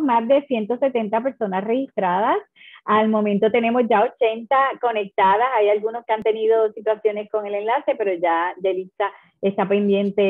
más de 170 personas registradas. Al momento tenemos ya 80 conectadas. Hay algunos que han tenido situaciones con el enlace, pero ya de lista está pendiente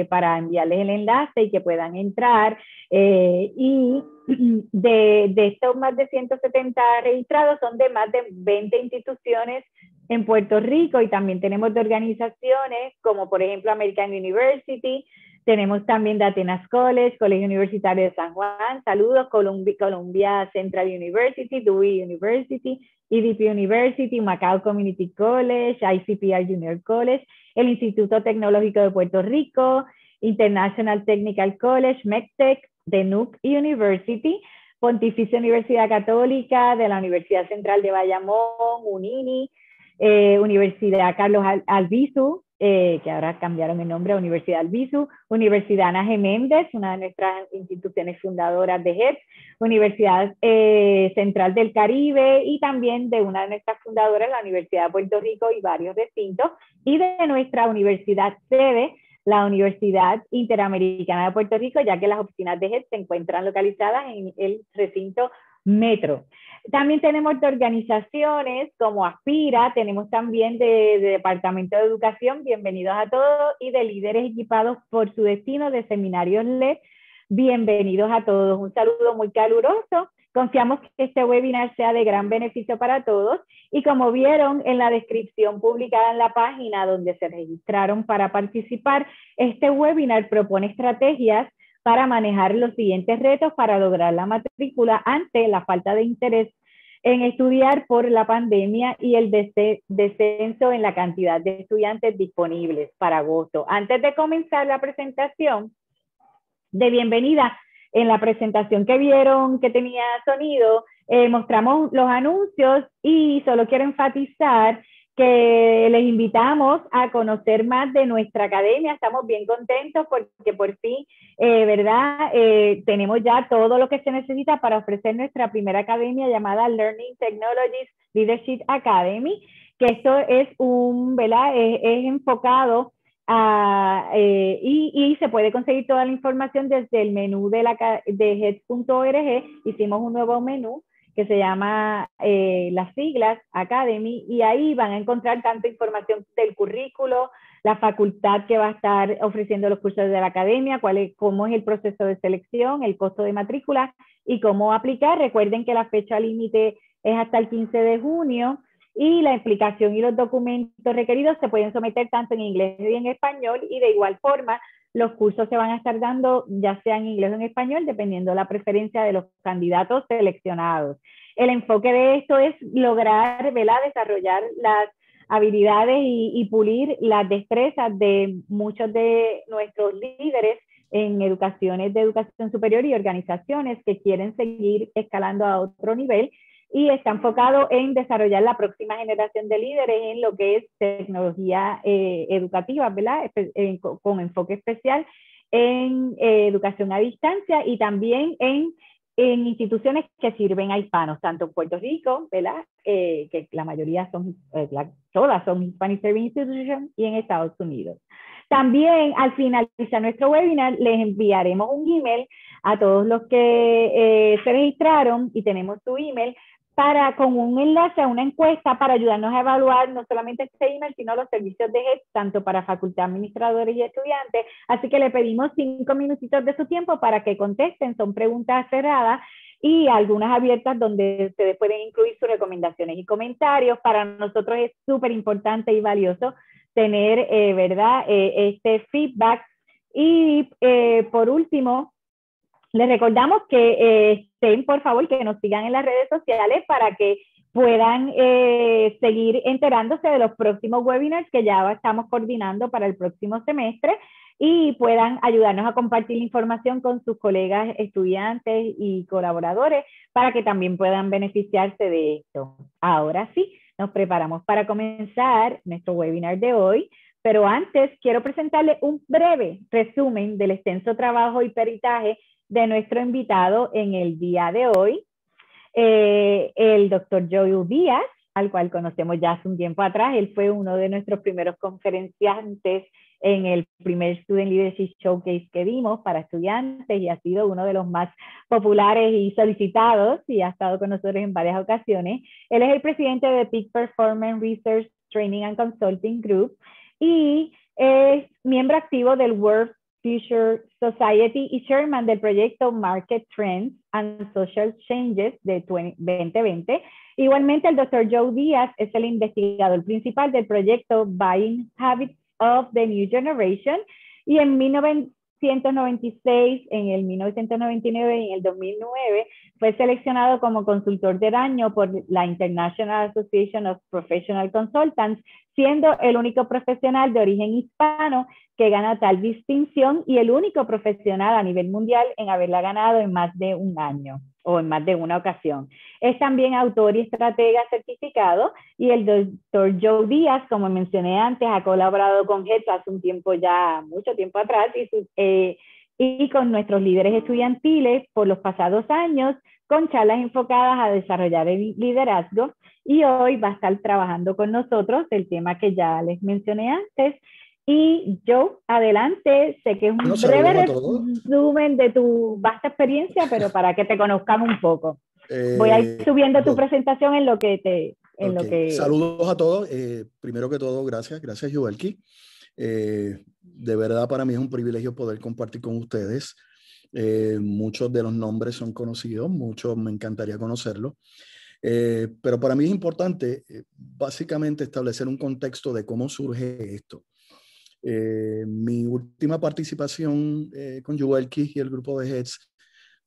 eh, para enviarles el enlace y que puedan entrar. Eh, y de, de estos más de 170 registrados son de más de 20 instituciones en Puerto Rico y también tenemos de organizaciones como por ejemplo American University, tenemos también de Atenas College, Colegio Universitario de San Juan, saludos, Columbia, Central University, Dewey University, EDP University, Macau Community College, ICPR Junior College, el Instituto Tecnológico de Puerto Rico, International Technical College, MECTEC, de University, Pontificia Universidad Católica, de la Universidad Central de Bayamón, UNINI, eh, Universidad Carlos Albizu, eh, que ahora cambiaron el nombre a Universidad Albizu, Universidad Ana G. Méndez, una de nuestras instituciones fundadoras de GET, Universidad eh, Central del Caribe y también de una de nuestras fundadoras, la Universidad de Puerto Rico y varios recintos, y de nuestra universidad sede, la Universidad Interamericana de Puerto Rico, ya que las oficinas de GET se encuentran localizadas en el recinto Metro. También tenemos de organizaciones como Aspira, tenemos también de, Departamento de Educación, bienvenidos a todos, y de líderes equipados por su destino de Seminarios LED, bienvenidos a todos. Un saludo muy caluroso. Confiamos que este webinar sea de gran beneficio para todos y como vieron en la descripción publicada en la página donde se registraron para participar, este webinar propone estrategias para manejar los siguientes retos para lograr la matrícula ante la falta de interés en estudiar por la pandemia y el descenso en la cantidad de estudiantes disponibles para agosto. Antes de comenzar la presentación de bienvenida, en la presentación que vieron que tenía sonido, eh, mostramos los anuncios y solo quiero enfatizar que les invitamos a conocer más de nuestra academia. Estamos bien contentos porque por fin, eh, ¿verdad? Eh, tenemos ya todo lo que se necesita para ofrecer nuestra primera academia llamada Learning Technologies Leadership Academy, que esto es un, Es, enfocado a, eh, y, y, se puede conseguir toda la información desde el menú de, la, de Hicimos un nuevo menú que se llama eh, las siglas Academy, y ahí van a encontrar tanta información del currículo, la facultad que va a estar ofreciendo los cursos de la academia, cuál es, cómo es el proceso de selección, el costo de matrícula y cómo aplicar. Recuerden que la fecha límite es hasta el 15 de junio y la explicación y los documentos requeridos se pueden someter tanto en inglés y en español y de igual forma los cursos se van a estar dando ya sea en inglés o en español, dependiendo la preferencia de los candidatos seleccionados. El enfoque de esto es lograr desarrollar las habilidades y, y pulir las destrezas de muchos de nuestros líderes en educaciones de educación superior y organizaciones que quieren seguir escalando a otro nivel y está enfocado en desarrollar la próxima generación de líderes en lo que es tecnología eh, educativa, ¿verdad? con, enfoque especial en eh, educación a distancia y también en, instituciones que sirven a hispanos, tanto en Puerto Rico, ¿verdad? Eh, que la mayoría son, todas son Hispanic Serving Institutions y en Estados Unidos. También al finalizar nuestro webinar les enviaremos un email a todos los que se registraron y tenemos su email para con un enlace a una encuesta para ayudarnos a evaluar no solamente este email, sino los servicios de GED, tanto para facultad, administradores y estudiantes. Así que le pedimos cinco minutitos de su tiempo para que contesten. Son preguntas cerradas y algunas abiertas donde ustedes pueden incluir sus recomendaciones y comentarios. Para nosotros es súper importante y valioso tener, eh, ¿verdad?, eh, este feedback. Y eh, por último, les recordamos que por favor, que nos sigan en las redes sociales para que puedan eh, seguir enterándose de los próximos webinars que ya estamos coordinando para el próximo semestre y puedan ayudarnos a compartir la información con sus colegas estudiantes y colaboradores para que también puedan beneficiarse de esto. Ahora sí, nos preparamos para comenzar nuestro webinar de hoy, pero antes quiero presentarle un breve resumen del extenso trabajo y peritaje de nuestro invitado en el día de hoy, eh, el doctor Joey Díaz, al cual conocemos ya hace un tiempo atrás. Él fue uno de nuestros primeros conferenciantes en el primer Student Leadership Showcase que vimos para estudiantes y ha sido uno de los más populares y solicitados y ha estado con nosotros en varias ocasiones. Él es el presidente de Peak Performance Research Training and Consulting Group y es miembro activo del World Future Society y chairman del proyecto Market Trends and Social Changes de 2020. Igualmente, el Dr. Joe Díaz es el investigador principal del proyecto Buying Habits of the New Generation y en 19 1996, en el 1999 y en el 2009 fue seleccionado como consultor del año por la International Association of Professional Consultants, siendo el único profesional de origen hispano que gana tal distinción y el único profesional a nivel mundial en haberla ganado en más de un año o en más de una ocasión. Es también autor y estratega certificado y el doctor Joe Díaz, como mencioné antes, ha colaborado con GETO hace un tiempo ya, mucho tiempo atrás, y, eh, y con nuestros líderes estudiantiles por los pasados años con charlas enfocadas a desarrollar el liderazgo y hoy va a estar trabajando con nosotros el tema que ya les mencioné antes, y yo, adelante, sé que es ah, un breve resumen de tu vasta experiencia, pero para que te conozcan un poco. Eh, Voy a ir subiendo tu presentación en lo que te... En lo que... Saludos a todos. Eh, primero que todo, gracias, gracias Joelki. Eh, de verdad para mí es un privilegio poder compartir con ustedes. muchos de los nombres son conocidos, muchos me encantaría conocerlos. pero para mí es importante básicamente establecer un contexto de cómo surge esto. Eh, mi última participación eh, con con Kish y el grupo de Heads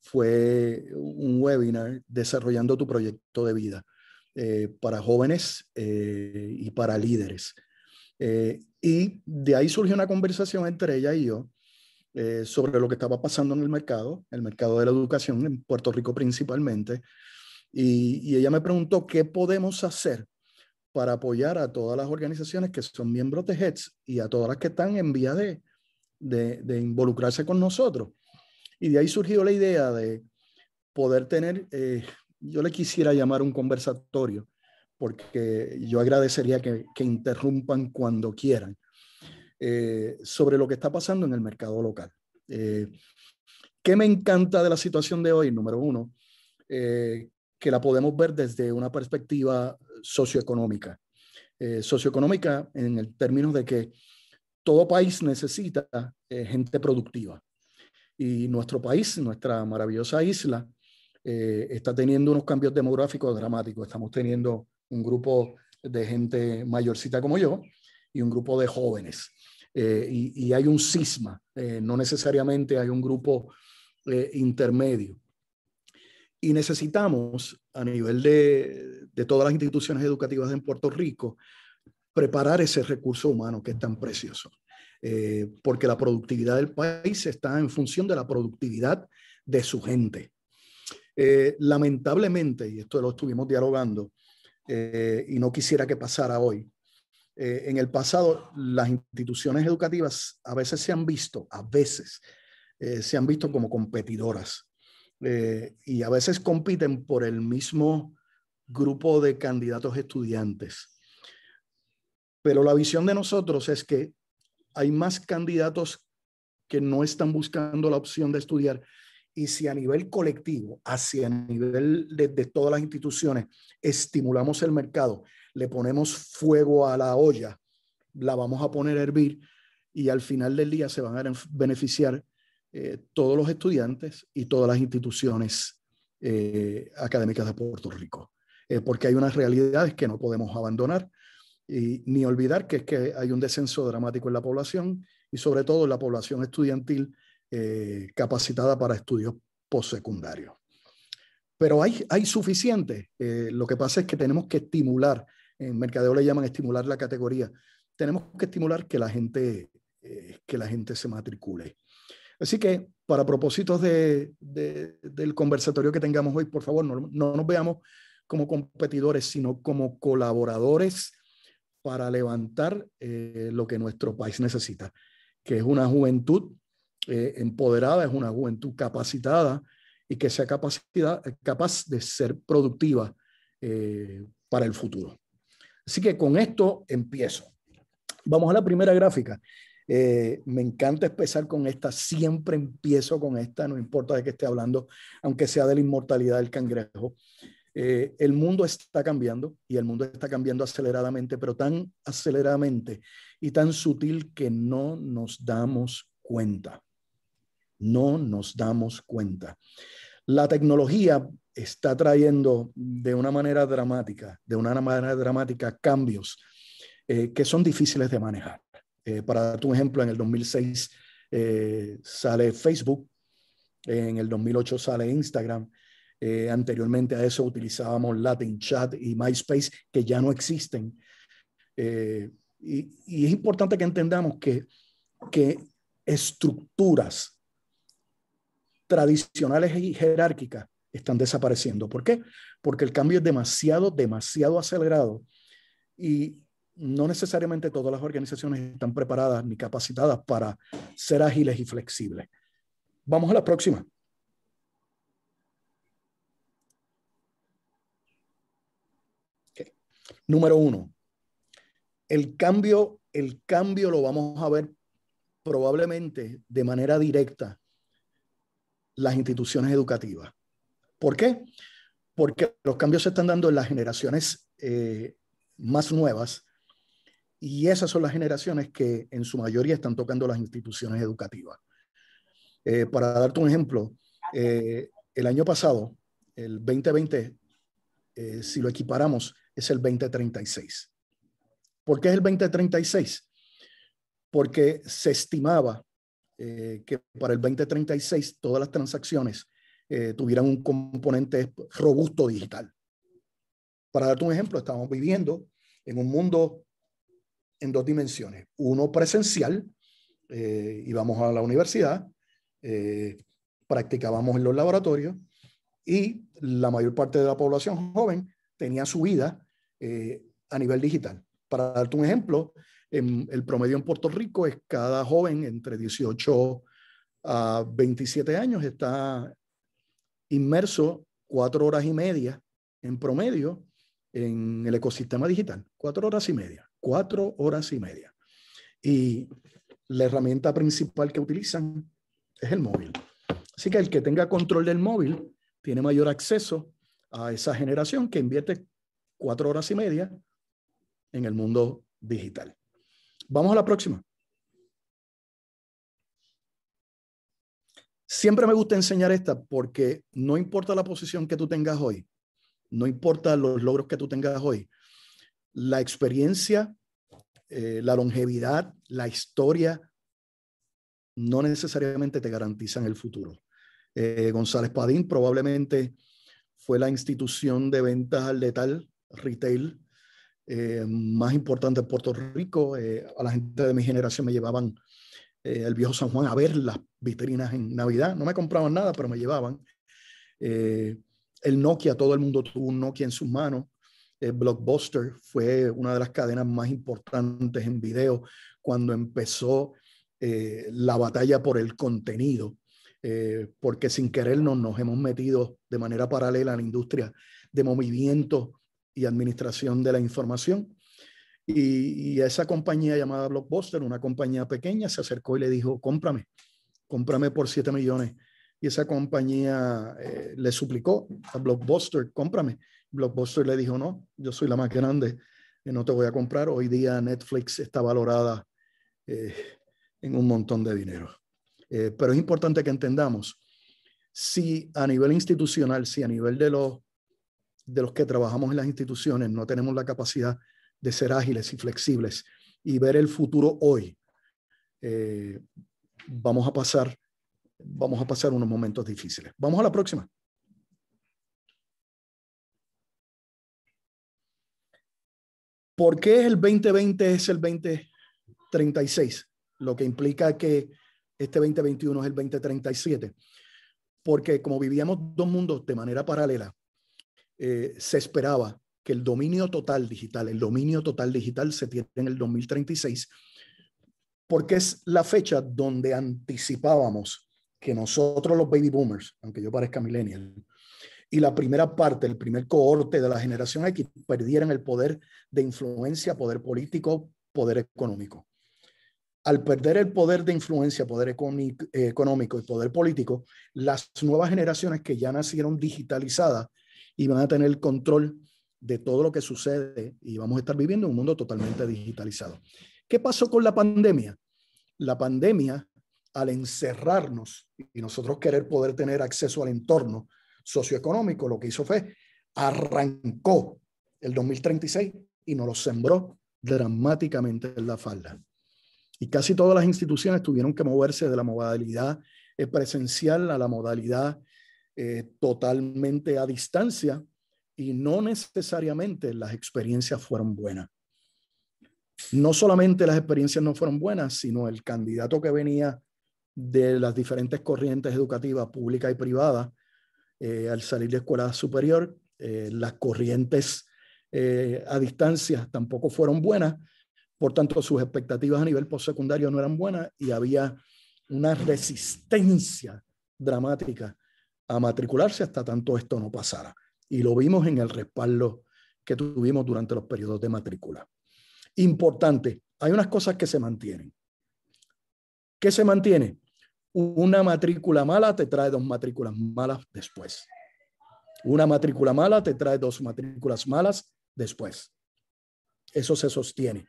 fue un webinar desarrollando tu proyecto de vida eh, para jóvenes y para líderes. y de ahí surgió una conversación entre ella y yo sobre lo que estaba pasando en el mercado, el mercado de la educación en Puerto Rico principalmente. y ella me preguntó qué podemos hacer para apoyar a todas las organizaciones que son miembros de HEDS y a todas las que están en vía de, de, involucrarse con nosotros. Y de ahí surgió la idea de poder tener, eh, yo le quisiera llamar un conversatorio, porque yo agradecería que, interrumpan cuando quieran, eh, sobre lo que está pasando en el mercado local. Eh, ¿Qué me encanta de la situación de hoy? Número uno, que la podemos ver desde una perspectiva socioeconómica. Eh, socioeconómica en el término de que todo país necesita eh, gente productiva. Y nuestro país, nuestra maravillosa isla, eh, está teniendo unos cambios demográficos dramáticos. Estamos teniendo un grupo de gente mayorcita como yo y un grupo de jóvenes. Y, y, hay un cisma, no necesariamente hay un grupo intermedio. Y necesitamos, a nivel de, todas las instituciones educativas en Puerto Rico, preparar ese recurso humano que es tan precioso. Eh, porque la productividad del país está en función de la productividad de su gente. Eh, lamentablemente, y esto lo estuvimos dialogando, eh, y no quisiera que pasara hoy, en el pasado las instituciones educativas a veces se han visto, a veces se han visto como competidoras. Eh, y a veces compiten por el mismo grupo de candidatos estudiantes. Pero la visión de nosotros es que hay más candidatos que no están buscando la opción de estudiar. Y si a nivel colectivo, hacia nivel de todas las instituciones, estimulamos el mercado, le ponemos fuego a la olla, la vamos a poner a hervir y al final del día se van a beneficiar eh, todos los estudiantes y todas las instituciones eh, académicas de Puerto Rico, eh, porque hay unas realidades que no podemos abandonar ni olvidar que es que hay un descenso dramático en la población y sobre todo en la población estudiantil capacitada para estudios postsecundarios. Pero hay, hay suficiente. lo que pasa es que tenemos que estimular, en mercadeo le llaman estimular la categoría, tenemos que estimular que la gente, que la gente se matricule. Así que para propósitos del conversatorio que tengamos hoy, por favor, no, nos veamos como competidores, sino como colaboradores para levantar eh, lo que nuestro país necesita, que es una juventud eh, empoderada, es una juventud capacitada y que sea capaz de ser productiva eh, para el futuro. Así que con esto empiezo. Vamos a la primera gráfica. Eh, me encanta empezar con esta, siempre empiezo con esta, no importa de qué esté hablando, aunque sea de la inmortalidad del cangrejo. Eh, el mundo está cambiando y el mundo está cambiando aceleradamente, pero tan aceleradamente y tan sutil que no nos damos cuenta. No nos damos cuenta. La tecnología está trayendo de una manera dramática, de una manera dramática, cambios eh, que son difíciles de manejar. Eh, para darte un ejemplo, en el 2006 eh, sale Facebook, en el 2008 sale Instagram. Eh, anteriormente a eso utilizábamos Latin Chat y MySpace, que ya no existen. Y, y, es importante que entendamos que, que estructuras tradicionales y jerárquicas están desapareciendo. ¿Por qué? Porque el cambio es demasiado, demasiado acelerado y no necesariamente todas las organizaciones están preparadas ni capacitadas para ser ágiles y flexibles. Vamos a la próxima. Número uno, el cambio, el cambio lo vamos a ver probablemente de manera directa las instituciones educativas. ¿Por qué? Porque los cambios se están dando en las generaciones eh, más nuevas y esas son las generaciones que en su mayoría están tocando las instituciones educativas. Eh, para darte un ejemplo, eh, el año pasado, el 2020, eh, si lo equiparamos, es el 2036. ¿Por qué es el 2036? Porque se estimaba que para el 2036 todas las transacciones tuvieran un componente robusto digital. Para darte un ejemplo, estamos viviendo en un mundo en dos dimensiones. Uno presencial, eh, íbamos a la universidad, eh, practicábamos en los laboratorios y la mayor parte de la población joven tenía su vida eh, a nivel digital. Para darte un ejemplo, en, el promedio en Puerto Rico es cada joven entre 18 a 27 años está inmerso cuatro horas y media en promedio en el ecosistema digital, cuatro horas y media cuatro horas y media. Y la herramienta principal que utilizan es el móvil. Así que el que tenga control del móvil tiene mayor acceso a esa generación que invierte cuatro horas y media en el mundo digital. Vamos a la próxima. Siempre me gusta enseñar esta porque no importa la posición que tú tengas hoy, no importa los logros que tú tengas hoy, la experiencia, eh, la longevidad, la historia, no necesariamente te garantizan el futuro. Eh, González Padín probablemente fue la institución de ventas al letal, retail, eh, más importante de Puerto Rico. a la gente de mi generación me llevaban el viejo San Juan a ver las vitrinas en Navidad. No me compraban nada, pero me llevaban. el Nokia, todo el mundo tuvo un Nokia en sus manos. Eh, Blockbuster fue una de las cadenas más importantes en video cuando empezó eh, la batalla por el contenido, eh, porque sin querer nos, hemos metido de manera paralela a la industria de movimiento y administración de la información. Y, y esa compañía llamada Blockbuster, una compañía pequeña, se acercó y le dijo, cómprame, cómprame por 7 millones. Y esa compañía le suplicó a Blockbuster, cómprame. Blockbuster le dijo, no, yo soy la más grande, eh, no te voy a comprar. Hoy día Netflix está valorada eh, en un montón de dinero. Eh, pero es importante que entendamos, si a nivel institucional, si a nivel de los, de los que trabajamos en las instituciones no tenemos la capacidad de ser ágiles y flexibles y ver el futuro hoy, vamos a pasar vamos a pasar unos momentos difíciles. Vamos a la próxima. ¿Por qué el 2020 es el 2036? Lo que implica que este 2021 es el 2037. Porque como vivíamos dos mundos de manera paralela, eh, se esperaba que el dominio total digital, el dominio total digital se tiene en el 2036, porque es la fecha donde anticipábamos que nosotros los baby boomers, aunque yo parezca millennial, y la primera parte, el primer cohorte de la generación X perdieran el poder de influencia, poder político, poder económico. Al perder el poder de influencia, poder económico y poder político, las nuevas generaciones que ya nacieron digitalizadas y van a tener el control de todo lo que sucede y vamos a estar viviendo un mundo totalmente digitalizado. ¿Qué pasó con la pandemia? La pandemia, al encerrarnos y nosotros querer poder tener acceso al entorno, socioeconómico, lo que hizo fue arrancó el 2036 y nos lo sembró dramáticamente en la falda. Y casi todas las instituciones tuvieron que moverse de la modalidad eh, presencial a la modalidad eh, totalmente a distancia y no necesariamente las experiencias fueron buenas. No solamente las experiencias no fueron buenas, sino el candidato que venía de las diferentes corrientes educativas pública y privada eh, al salir de escuela superior, eh, las corrientes eh, a distancia tampoco fueron buenas, por tanto sus expectativas a nivel postsecundario no eran buenas y había una resistencia dramática a matricularse hasta tanto esto no pasara. Y lo vimos en el respaldo que tuvimos durante los periodos de matrícula. Importante, hay unas cosas que se mantienen. ¿Qué se mantiene? una matrícula mala te trae dos matrículas malas después. Una matrícula mala te trae dos matrículas malas después. Eso se sostiene.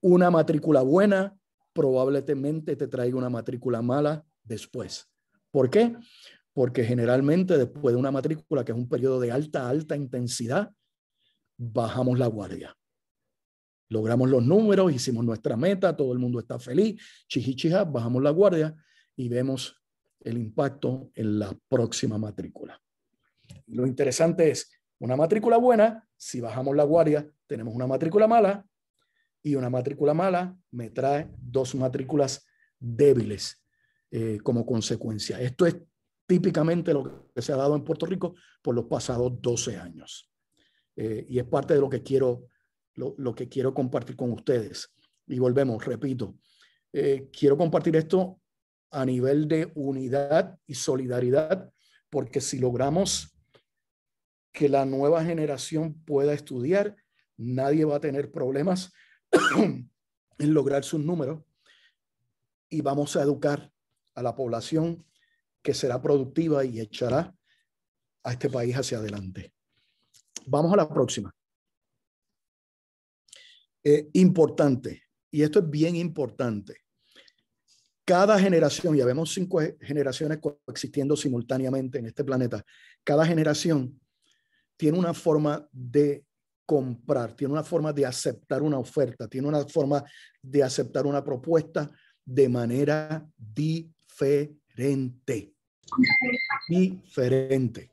Una matrícula buena probablemente te traiga una matrícula mala después. ¿Por qué? Porque generalmente después de una matrícula, que es un periodo de alta, alta intensidad, bajamos la guardia. Logramos los números, hicimos nuestra meta, todo el mundo está feliz, chichichija, bajamos la guardia y vemos el impacto en la próxima matrícula. Lo interesante es, una matrícula buena, si bajamos la guardia, tenemos una matrícula mala y una matrícula mala me trae dos matrículas débiles eh, como consecuencia. Esto es típicamente lo que se ha dado en Puerto Rico por los pasados 12 años. Eh, y es parte de lo que, quiero, lo, que quiero compartir con ustedes. Y volvemos, repito, eh, quiero compartir esto a nivel de unidad y solidaridad, porque si logramos que la nueva generación pueda estudiar, nadie va a tener problemas en lograr sus números y vamos a educar a la población que será productiva y echará a este país hacia adelante. Vamos a la próxima. Eh, importante, y esto es bien importante cada generación, ya vemos cinco generaciones coexistiendo simultáneamente en este planeta, cada generación tiene una forma de comprar, tiene una forma de aceptar una oferta, tiene una forma de aceptar una propuesta de manera diferente. Diferente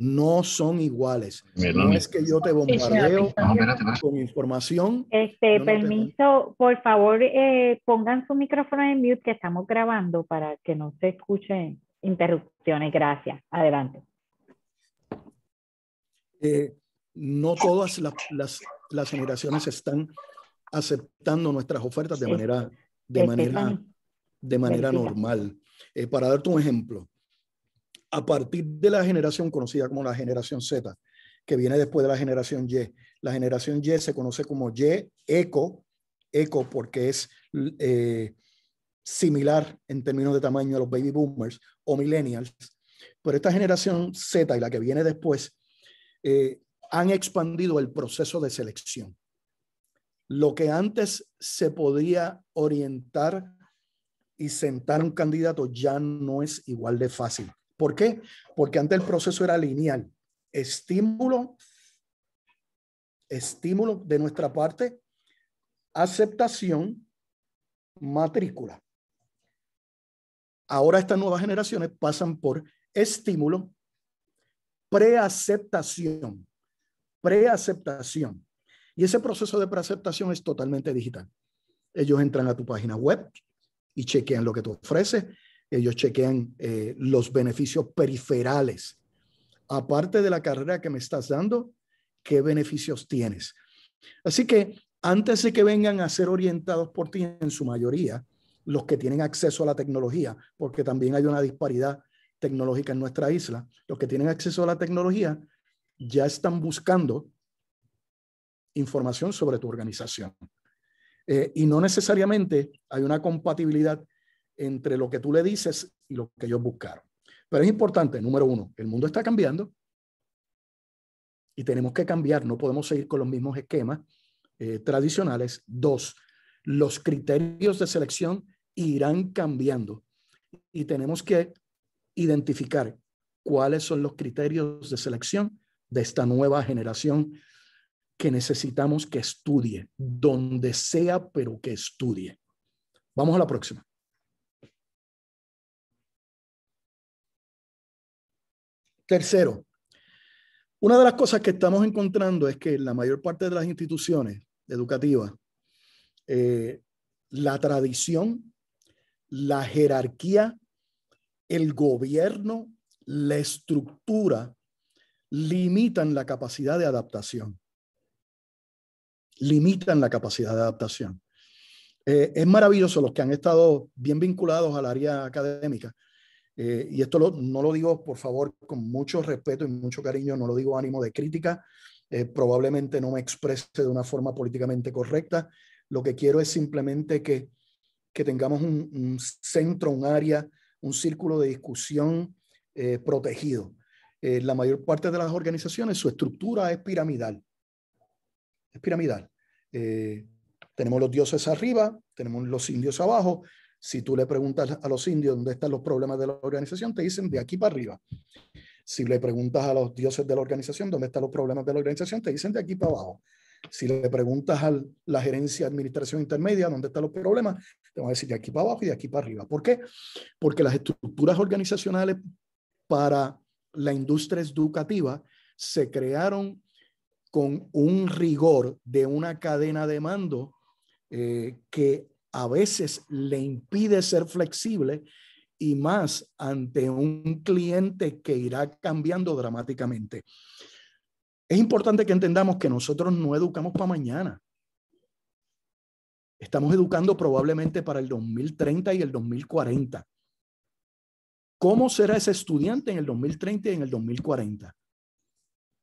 no son iguales. No es que yo te bombardeo con información. Este, permiso, por favor, eh, pongan su micrófono en mute que estamos grabando para que no se escuchen interrupciones. Gracias. Adelante. Eh, no todas las, las, generaciones están aceptando nuestras ofertas de manera, de este, manera, de manera normal. Eh, para darte un ejemplo, a partir de la generación conocida como la generación Z, que viene después de la generación Y. La generación Y se conoce como Y eco, eco porque es eh, similar en términos de tamaño a los baby boomers o millennials, pero esta generación Z y la que viene después eh, han expandido el proceso de selección. Lo que antes se podía orientar y sentar un candidato ya no es igual de fácil. ¿Por qué? Porque antes el proceso era lineal. Estímulo, estímulo de nuestra parte, aceptación, matrícula. Ahora estas nuevas generaciones pasan por estímulo, preaceptación, preaceptación. Y ese proceso de preaceptación es totalmente digital. Ellos entran a tu página web y chequean lo que tú ofreces, ellos chequean eh, los beneficios periferales. Aparte de la carrera que me estás dando, ¿qué beneficios tienes? Así que antes de que vengan a ser orientados por ti, en su mayoría, los que tienen acceso a la tecnología, porque también hay una disparidad tecnológica en nuestra isla, los que tienen acceso a la tecnología ya están buscando información sobre tu organización. Eh, y no necesariamente hay una compatibilidad entre lo que tú le dices y lo que ellos buscaron. Pero es importante, número uno, el mundo está cambiando y tenemos que cambiar, no podemos seguir con los mismos esquemas eh, tradicionales. Dos, los criterios de selección irán cambiando y tenemos que identificar cuáles son los criterios de selección de esta nueva generación que necesitamos que estudie, donde sea, pero que estudie. Vamos a la próxima. Tercero, una de las cosas que estamos encontrando es que la mayor parte de las instituciones educativas, eh, la tradición, la jerarquía, el gobierno, la estructura, limitan la capacidad de adaptación. Limitan la capacidad de adaptación. Eh, es maravilloso los que han estado bien vinculados al área académica eh, y esto no lo digo, por favor, con mucho respeto y mucho cariño, no lo digo ánimo de crítica, eh, probablemente no me exprese de una forma políticamente correcta. Lo que quiero es simplemente que, tengamos un, centro, un área, un círculo de discusión eh, protegido. la mayor parte de las organizaciones, su estructura es piramidal. Es piramidal. tenemos los dioses arriba, tenemos los indios abajo, si tú le preguntas a los indios dónde están los problemas de la organización, te dicen de aquí para arriba. Si le preguntas a los dioses de la organización dónde están los problemas de la organización, te dicen de aquí para abajo. Si le preguntas a la gerencia de administración intermedia dónde están los problemas, te van a decir de aquí para abajo y de aquí para arriba. ¿Por qué? Porque las estructuras organizacionales para la industria educativa se crearon con un rigor de una cadena de mando eh, que a veces le impide ser flexible y más ante un cliente que irá cambiando dramáticamente. Es importante que entendamos que nosotros no educamos para mañana. Estamos educando probablemente para el 2030 y el 2040. ¿Cómo será ese estudiante en el 2030 y en el 2040?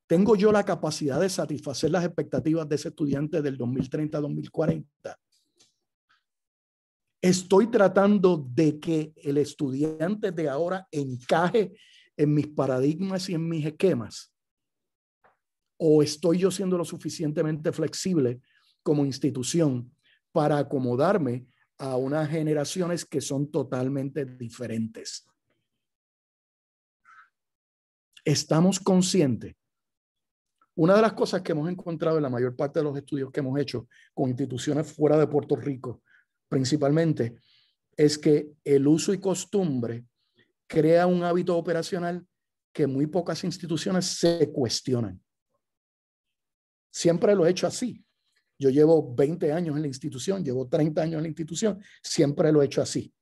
¿Tengo yo la capacidad de satisfacer las expectativas de ese estudiante del 2030-2040? a Estoy tratando de que el estudiante de ahora encaje en mis paradigmas y en mis esquemas. O estoy yo siendo lo suficientemente flexible como institución para acomodarme a unas generaciones que son totalmente diferentes. Estamos conscientes. Una de las cosas que hemos encontrado en la mayor parte de los estudios que hemos hecho con instituciones fuera de Puerto Rico principalmente, es que el uso y costumbre crea un hábito operacional que muy pocas instituciones se cuestionan. Siempre lo he hecho así. Yo llevo 20 años en la institución, llevo 30 años en la institución, siempre lo he hecho así.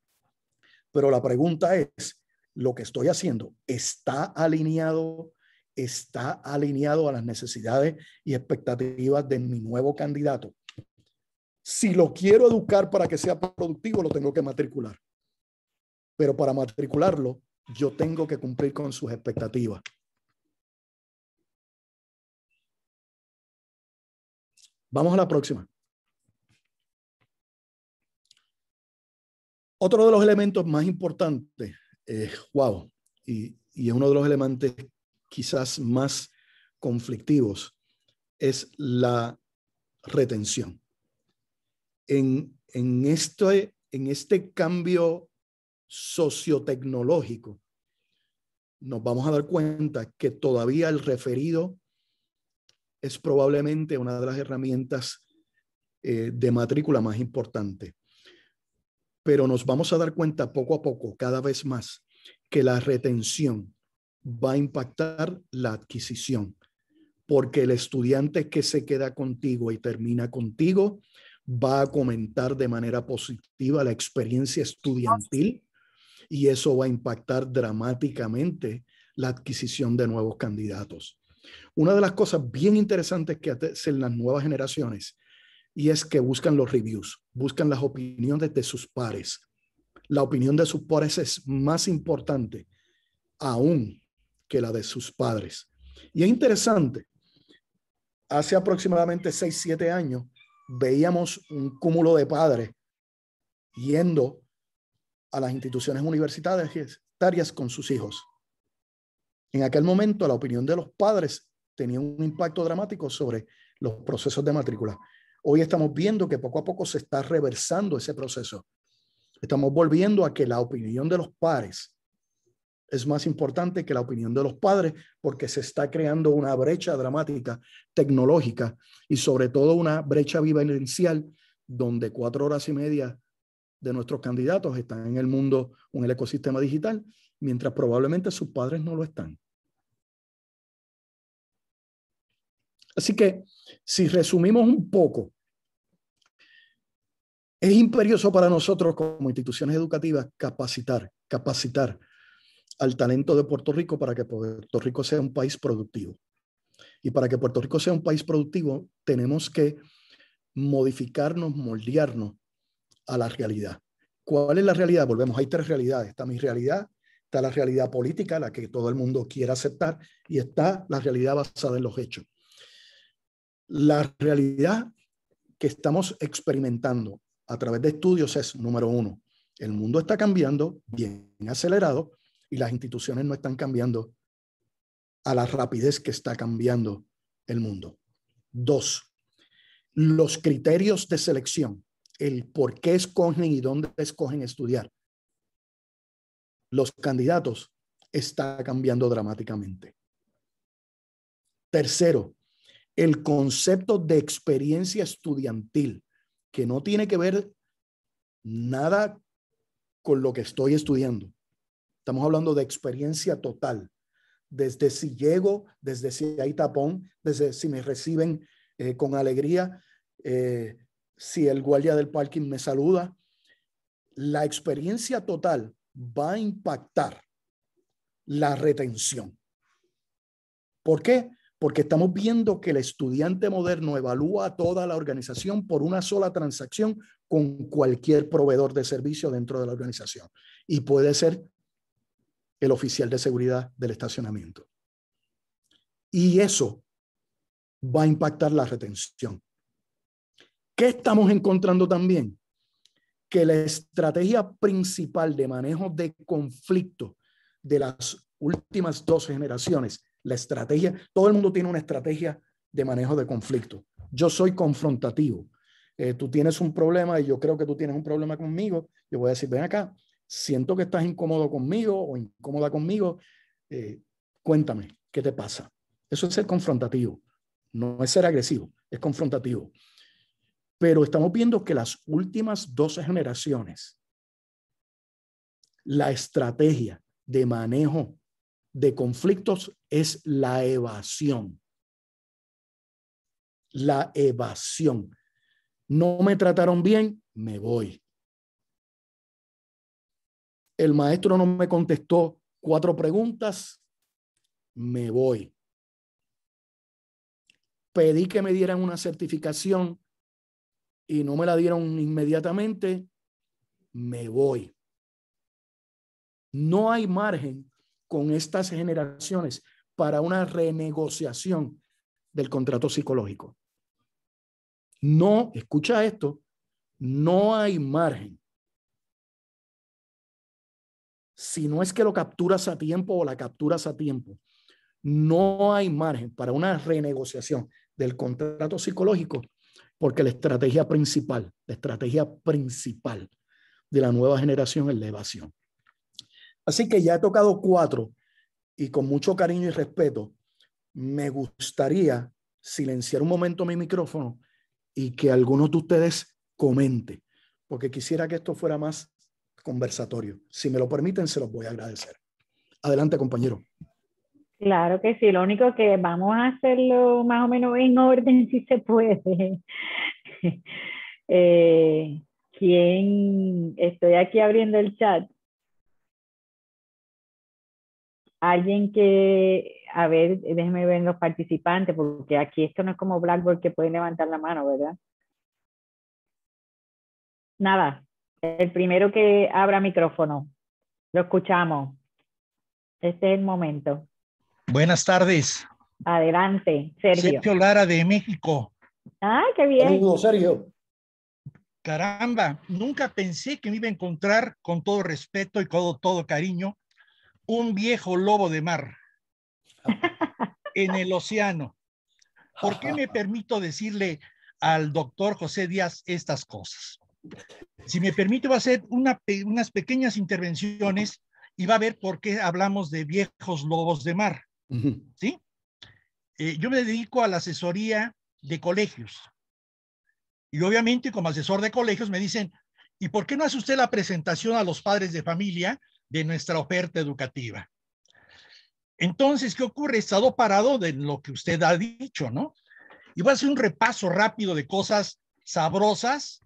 Pero la pregunta es, ¿lo que estoy haciendo está alineado, está alineado a las necesidades y expectativas de mi nuevo candidato? Si lo quiero educar para que sea productivo, lo tengo que matricular. Pero para matricularlo, yo tengo que cumplir con sus expectativas. Vamos a la próxima. Otro de los elementos más importantes, eh, wow, y, y, uno de los elementos quizás más conflictivos, es la retención en, en, este, cambio sociotecnológico, nos vamos a dar cuenta que todavía el referido es probablemente una de las herramientas eh, de matrícula más importante. Pero nos vamos a dar cuenta poco a poco, cada vez más, que la retención va a impactar la adquisición, porque el estudiante que se queda contigo y termina contigo va a comentar de manera positiva la experiencia estudiantil y eso va a impactar dramáticamente la adquisición de nuevos candidatos. Una de las cosas bien interesantes que hacen las nuevas generaciones y es que buscan los reviews, buscan las opiniones de sus pares. La opinión de sus pares es más importante aún que la de sus padres. Y es interesante, hace aproximadamente 6, 7 años, veíamos un cúmulo de padres yendo a las instituciones universitarias con sus hijos. En aquel momento, la opinión de los padres tenía un impacto dramático sobre los procesos de matrícula. Hoy estamos viendo que poco a poco se está reversando ese proceso. Estamos volviendo a que la opinión de los padres es más importante que la opinión de los padres porque se está creando una brecha dramática tecnológica y sobre todo una brecha vivencial donde cuatro horas y media de nuestros candidatos están en el mundo, en el ecosistema digital, mientras probablemente sus padres no lo están. Así que, si resumimos un poco, es imperioso para nosotros como instituciones educativas capacitar, capacitar, al talento de Puerto Rico para que Puerto Rico sea un país productivo. Y para que Puerto Rico sea un país productivo, tenemos que modificarnos, moldearnos a la realidad. ¿Cuál es la realidad? Volvemos, hay tres realidades. Está mi realidad, está la realidad política, la que todo el mundo quiere aceptar, y está la realidad basada en los hechos. La realidad que estamos experimentando a través de estudios es, número uno, el mundo está cambiando bien acelerado y las instituciones no están cambiando a la rapidez que está cambiando el mundo. Dos, los criterios de selección, el por qué escogen y dónde escogen estudiar. Los candidatos está cambiando dramáticamente. Tercero, el concepto de experiencia estudiantil, que no tiene que ver nada con lo que estoy estudiando. Estamos hablando de experiencia total. Desde si llego, desde si hay tapón, desde si me reciben eh, con alegría, eh, si el guardia del parking me saluda. La experiencia total va a impactar la retención. ¿Por qué? Porque estamos viendo que el estudiante moderno evalúa a toda la organización por una sola transacción con cualquier proveedor de servicio dentro de la organización. Y puede ser el oficial de seguridad del estacionamiento. Y eso va a impactar la retención. ¿Qué estamos encontrando también? Que la estrategia principal de manejo de conflicto de las últimas dos generaciones, la estrategia, todo el mundo tiene una estrategia de manejo de conflicto. Yo soy confrontativo. Eh, tú tienes un problema y yo creo que tú tienes un problema conmigo. Yo voy a decir, ven acá, siento que estás incómodo conmigo o incómoda conmigo, eh, cuéntame, ¿qué te pasa? Eso es ser confrontativo, no es ser agresivo, es confrontativo. Pero estamos viendo que las últimas dos generaciones, la estrategia de manejo de conflictos es la evasión. La evasión. No me trataron bien, me voy el maestro no me contestó cuatro preguntas, me voy. Pedí que me dieran una certificación y no me la dieron inmediatamente, me voy. No hay margen con estas generaciones para una renegociación del contrato psicológico. No, escucha esto, no hay margen si no es que lo capturas a tiempo o la capturas a tiempo, no hay margen para una renegociación del contrato psicológico, porque la estrategia principal, la estrategia principal de la nueva generación es la evasión. Así que ya he tocado cuatro y con mucho cariño y respeto, me gustaría silenciar un momento mi micrófono y que algunos de ustedes comente, porque quisiera que esto fuera más conversatorio. Si me lo permiten, se los voy a agradecer. Adelante, compañero. Claro que sí, lo único que vamos a hacerlo más o menos en orden si se puede. Eh, ¿Quién? Estoy aquí abriendo el chat. Alguien que, a ver, déjenme ver los participantes, porque aquí esto no es como Blackboard que pueden levantar la mano, ¿verdad? Nada, el primero que abra micrófono. Lo escuchamos. Este es el momento. Buenas tardes. Adelante, Sergio. Sergio Lara de México. Ah, qué bien. Saludo, Sergio. Caramba, nunca pensé que me iba a encontrar, con todo respeto y todo, todo cariño, un viejo lobo de mar en el océano. ¿Por qué me permito decirle al doctor José Díaz estas cosas? Si me permite, voy a hacer unas pequeñas intervenciones y va a ver por qué hablamos de viejos lobos de mar. ¿Sí? Eh, yo me dedico a la asesoría de colegios. Y obviamente como asesor de colegios me dicen, ¿y por qué no hace usted la presentación a los padres de familia de nuestra oferta educativa? Entonces, ¿qué ocurre? He estado parado de lo que usted ha dicho, ¿no? Y voy a hacer un repaso rápido de cosas sabrosas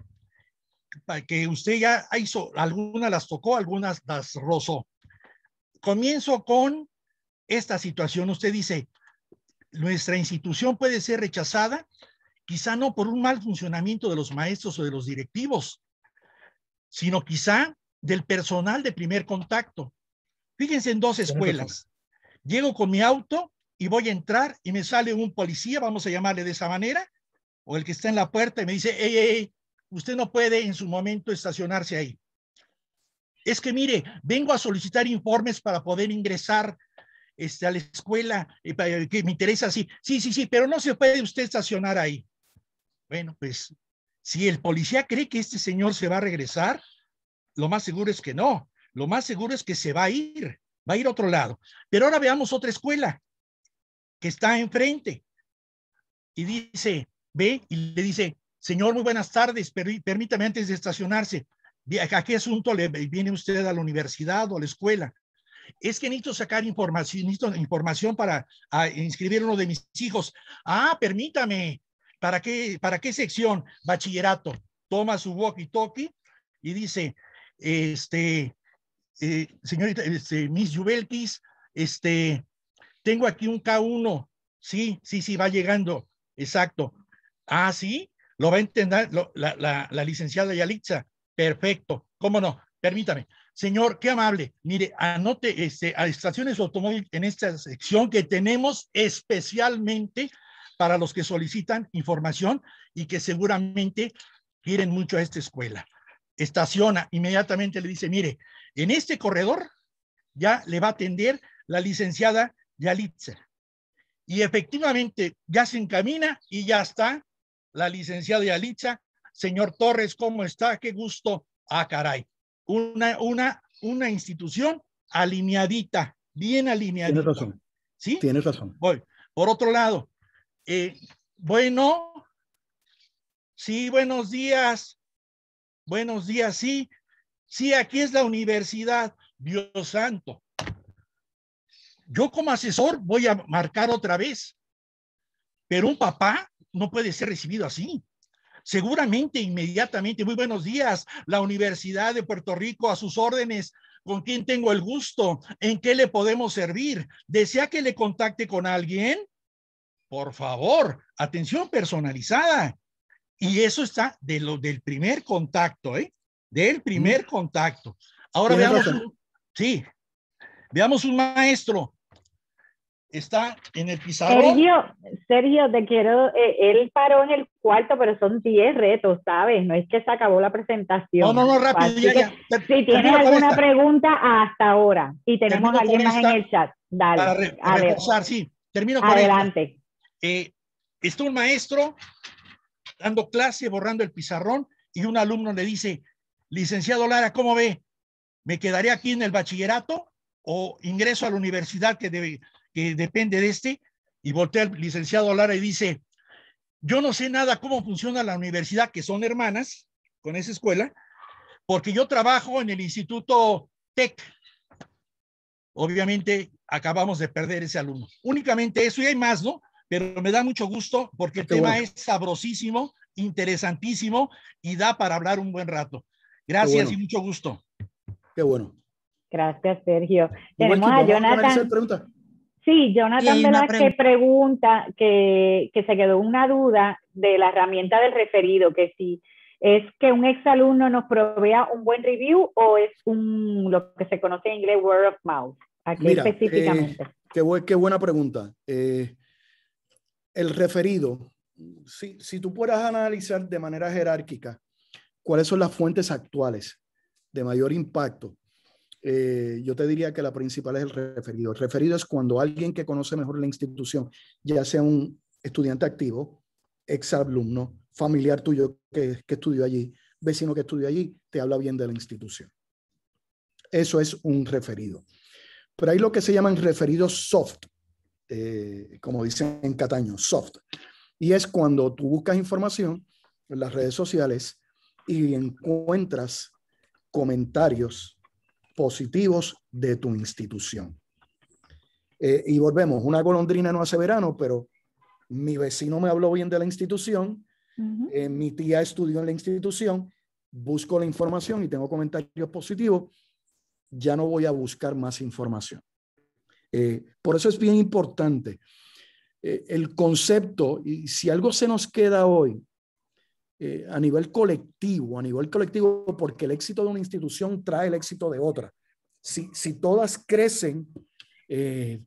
que usted ya ah, hizo, algunas las tocó, algunas las rozó. Comienzo con esta situación. Usted dice, nuestra institución puede ser rechazada, quizá no por un mal funcionamiento de los maestros o de los directivos, sino quizá del personal de primer contacto. Fíjense en dos escuelas. Llego con mi auto y voy a entrar y me sale un policía, vamos a llamarle de esa manera, o el que está en la puerta y me dice, hey, hey, hey, usted no puede en su momento estacionarse ahí. Es que mire, vengo a solicitar informes para poder ingresar este, a la escuela, eh, que me interesa, así sí, sí, sí, pero no se puede usted estacionar ahí. Bueno, pues si el policía cree que este señor se va a regresar, lo más seguro es que no, lo más seguro es que se va a ir, va a ir a otro lado. Pero ahora veamos otra escuela que está enfrente y dice, ve y le dice, Señor, muy buenas tardes. Permítame antes de estacionarse, ¿a qué asunto le viene usted a la universidad o a la escuela? Es que necesito sacar información, necesito información para inscribir uno de mis hijos. Ah, permítame. ¿Para qué, para qué sección? Bachillerato. Toma su walkie-talkie y dice, este, eh, señorita, este, Miss Jubelkis, este, tengo aquí un K1. Sí, sí, sí, va llegando. Exacto. Ah, sí. Lo va a entender la, licenciada Yalitza. Perfecto. ¿Cómo no? Permítame. Señor, qué amable. Mire, anote este, a estaciones automóviles en esta sección que tenemos especialmente para los que solicitan información y que seguramente quieren mucho a esta escuela. Estaciona, inmediatamente le dice, mire, en este corredor ya le va a atender la licenciada Yalitza. Y efectivamente ya se encamina y ya está la licenciada Yalitza. Señor Torres, ¿cómo está? Qué gusto. Ah, caray. Una, una, una institución alineadita, bien alineada. Tienes razón. ¿Sí? Tienes razón. Voy. Por otro lado, eh, bueno, sí, buenos días. Buenos días, sí. Sí, aquí es la universidad, Dios santo. Yo como asesor voy a marcar otra vez, pero un papá no puede ser recibido así. Seguramente inmediatamente, muy buenos días, la Universidad de Puerto Rico a sus órdenes, con quién tengo el gusto, en qué le podemos servir, desea que le contacte con alguien, por favor, atención personalizada. Y eso está de lo, del primer contacto, ¿eh? Del primer mm. contacto. Ahora veamos, sí, veamos un maestro está en el pizarrón. Sergio, te quiero, eh, él paró en el cuarto, pero son 10 retos, ¿sabes? No es que se acabó la presentación. No, no, no, rápido. si tienes alguna pregunta, hasta ahora. Y tenemos a alguien más en el chat. Dale. Para re, sí. Termino con Adelante. Eh, está un maestro dando clase, borrando el pizarrón, y un alumno le dice, licenciado Lara, ¿cómo ve? ¿Me quedaré aquí en el bachillerato o ingreso a la universidad que debe, que depende de este, y voltea al licenciado Lara y dice, yo no sé nada cómo funciona la universidad, que son hermanas con esa escuela, porque yo trabajo en el Instituto TEC. Obviamente acabamos de perder ese alumno. Únicamente eso y hay más, ¿no? Pero me da mucho gusto porque el tema es sabrosísimo, interesantísimo y da para hablar un buen rato. Gracias y mucho gusto. Qué bueno. Gracias, Sergio. Tenemos a Jonathan. Sí, Jonathan Velázquez pregunta que, que se quedó una duda de la herramienta del referido, que si es que un exalumno nos provea un buen review o es un, lo que se conoce en inglés word of mouth, aquí eh, específicamente. qué, buena pregunta. Eh, el referido, si, si tú puedas analizar de manera jerárquica cuáles son las fuentes actuales de mayor impacto, eh, yo te diría que la principal es el referido. El referido es cuando alguien que conoce mejor la institución, ya sea un estudiante activo, exalumno, familiar tuyo que, estudió allí, vecino que estudió allí, te habla bien de la institución. Eso es un referido. Pero hay lo que se llaman referidos soft, eh, como dicen en Cataño, soft. Y es cuando tú buscas información en las redes sociales y encuentras comentarios positivos de tu institución. Eh, y volvemos, una golondrina no hace verano, pero mi vecino me habló bien de la institución, eh, mi tía estudió en la institución, busco la información y tengo comentarios positivos, ya no voy a buscar más información. Eh, por eso es bien importante el concepto, y si algo se nos queda hoy eh, a nivel colectivo, a nivel colectivo, porque el éxito de una institución trae el éxito de otra. Si, todas crecen, eh,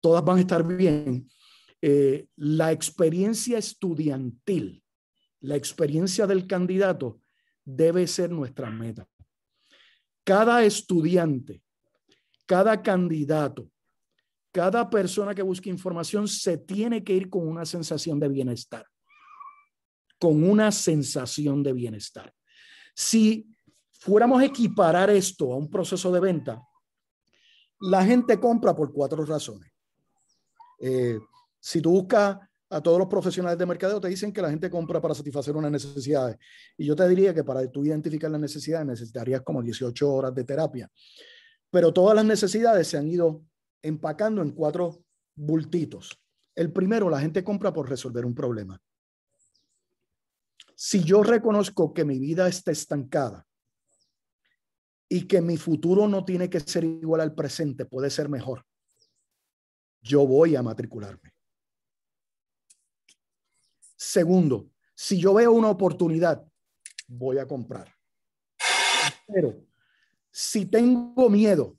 todas van a estar bien. Eh, la experiencia estudiantil, la experiencia del candidato debe ser nuestra meta. Cada estudiante, cada candidato, cada persona que busque información se tiene que ir con una sensación de bienestar con una sensación de bienestar. Si fuéramos a equiparar esto a un proceso de venta, la gente compra por cuatro razones. Eh, si tú buscas a todos los profesionales de mercadeo, te dicen que la gente compra para satisfacer unas necesidades. Y yo te diría que para tú identificar las necesidades necesitarías como 18 horas de terapia. Pero todas las necesidades se han ido empacando en cuatro bultitos. El primero, la gente compra por resolver un problema si yo reconozco que mi vida está estancada y que mi futuro no tiene que ser igual al presente, puede ser mejor, yo voy a matricularme. Segundo, si yo veo una oportunidad, voy a comprar. Pero si tengo miedo,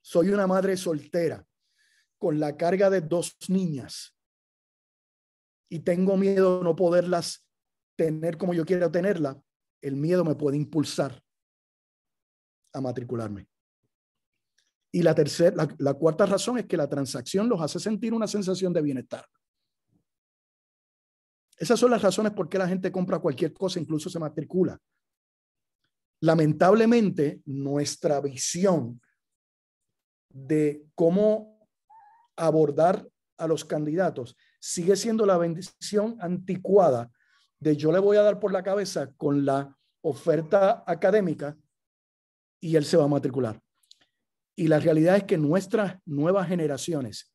soy una madre soltera con la carga de dos niñas y tengo miedo de no poderlas tener como yo quiero tenerla, el miedo me puede impulsar a matricularme. Y la, tercera, la, cuarta razón es que la transacción los hace sentir una sensación de bienestar. Esas son las razones por qué la gente compra cualquier cosa, incluso se matricula. Lamentablemente, nuestra visión de cómo abordar a los candidatos sigue siendo la bendición anticuada de yo le voy a dar por la cabeza con la oferta académica y él se va a matricular. Y la realidad es que nuestras nuevas generaciones,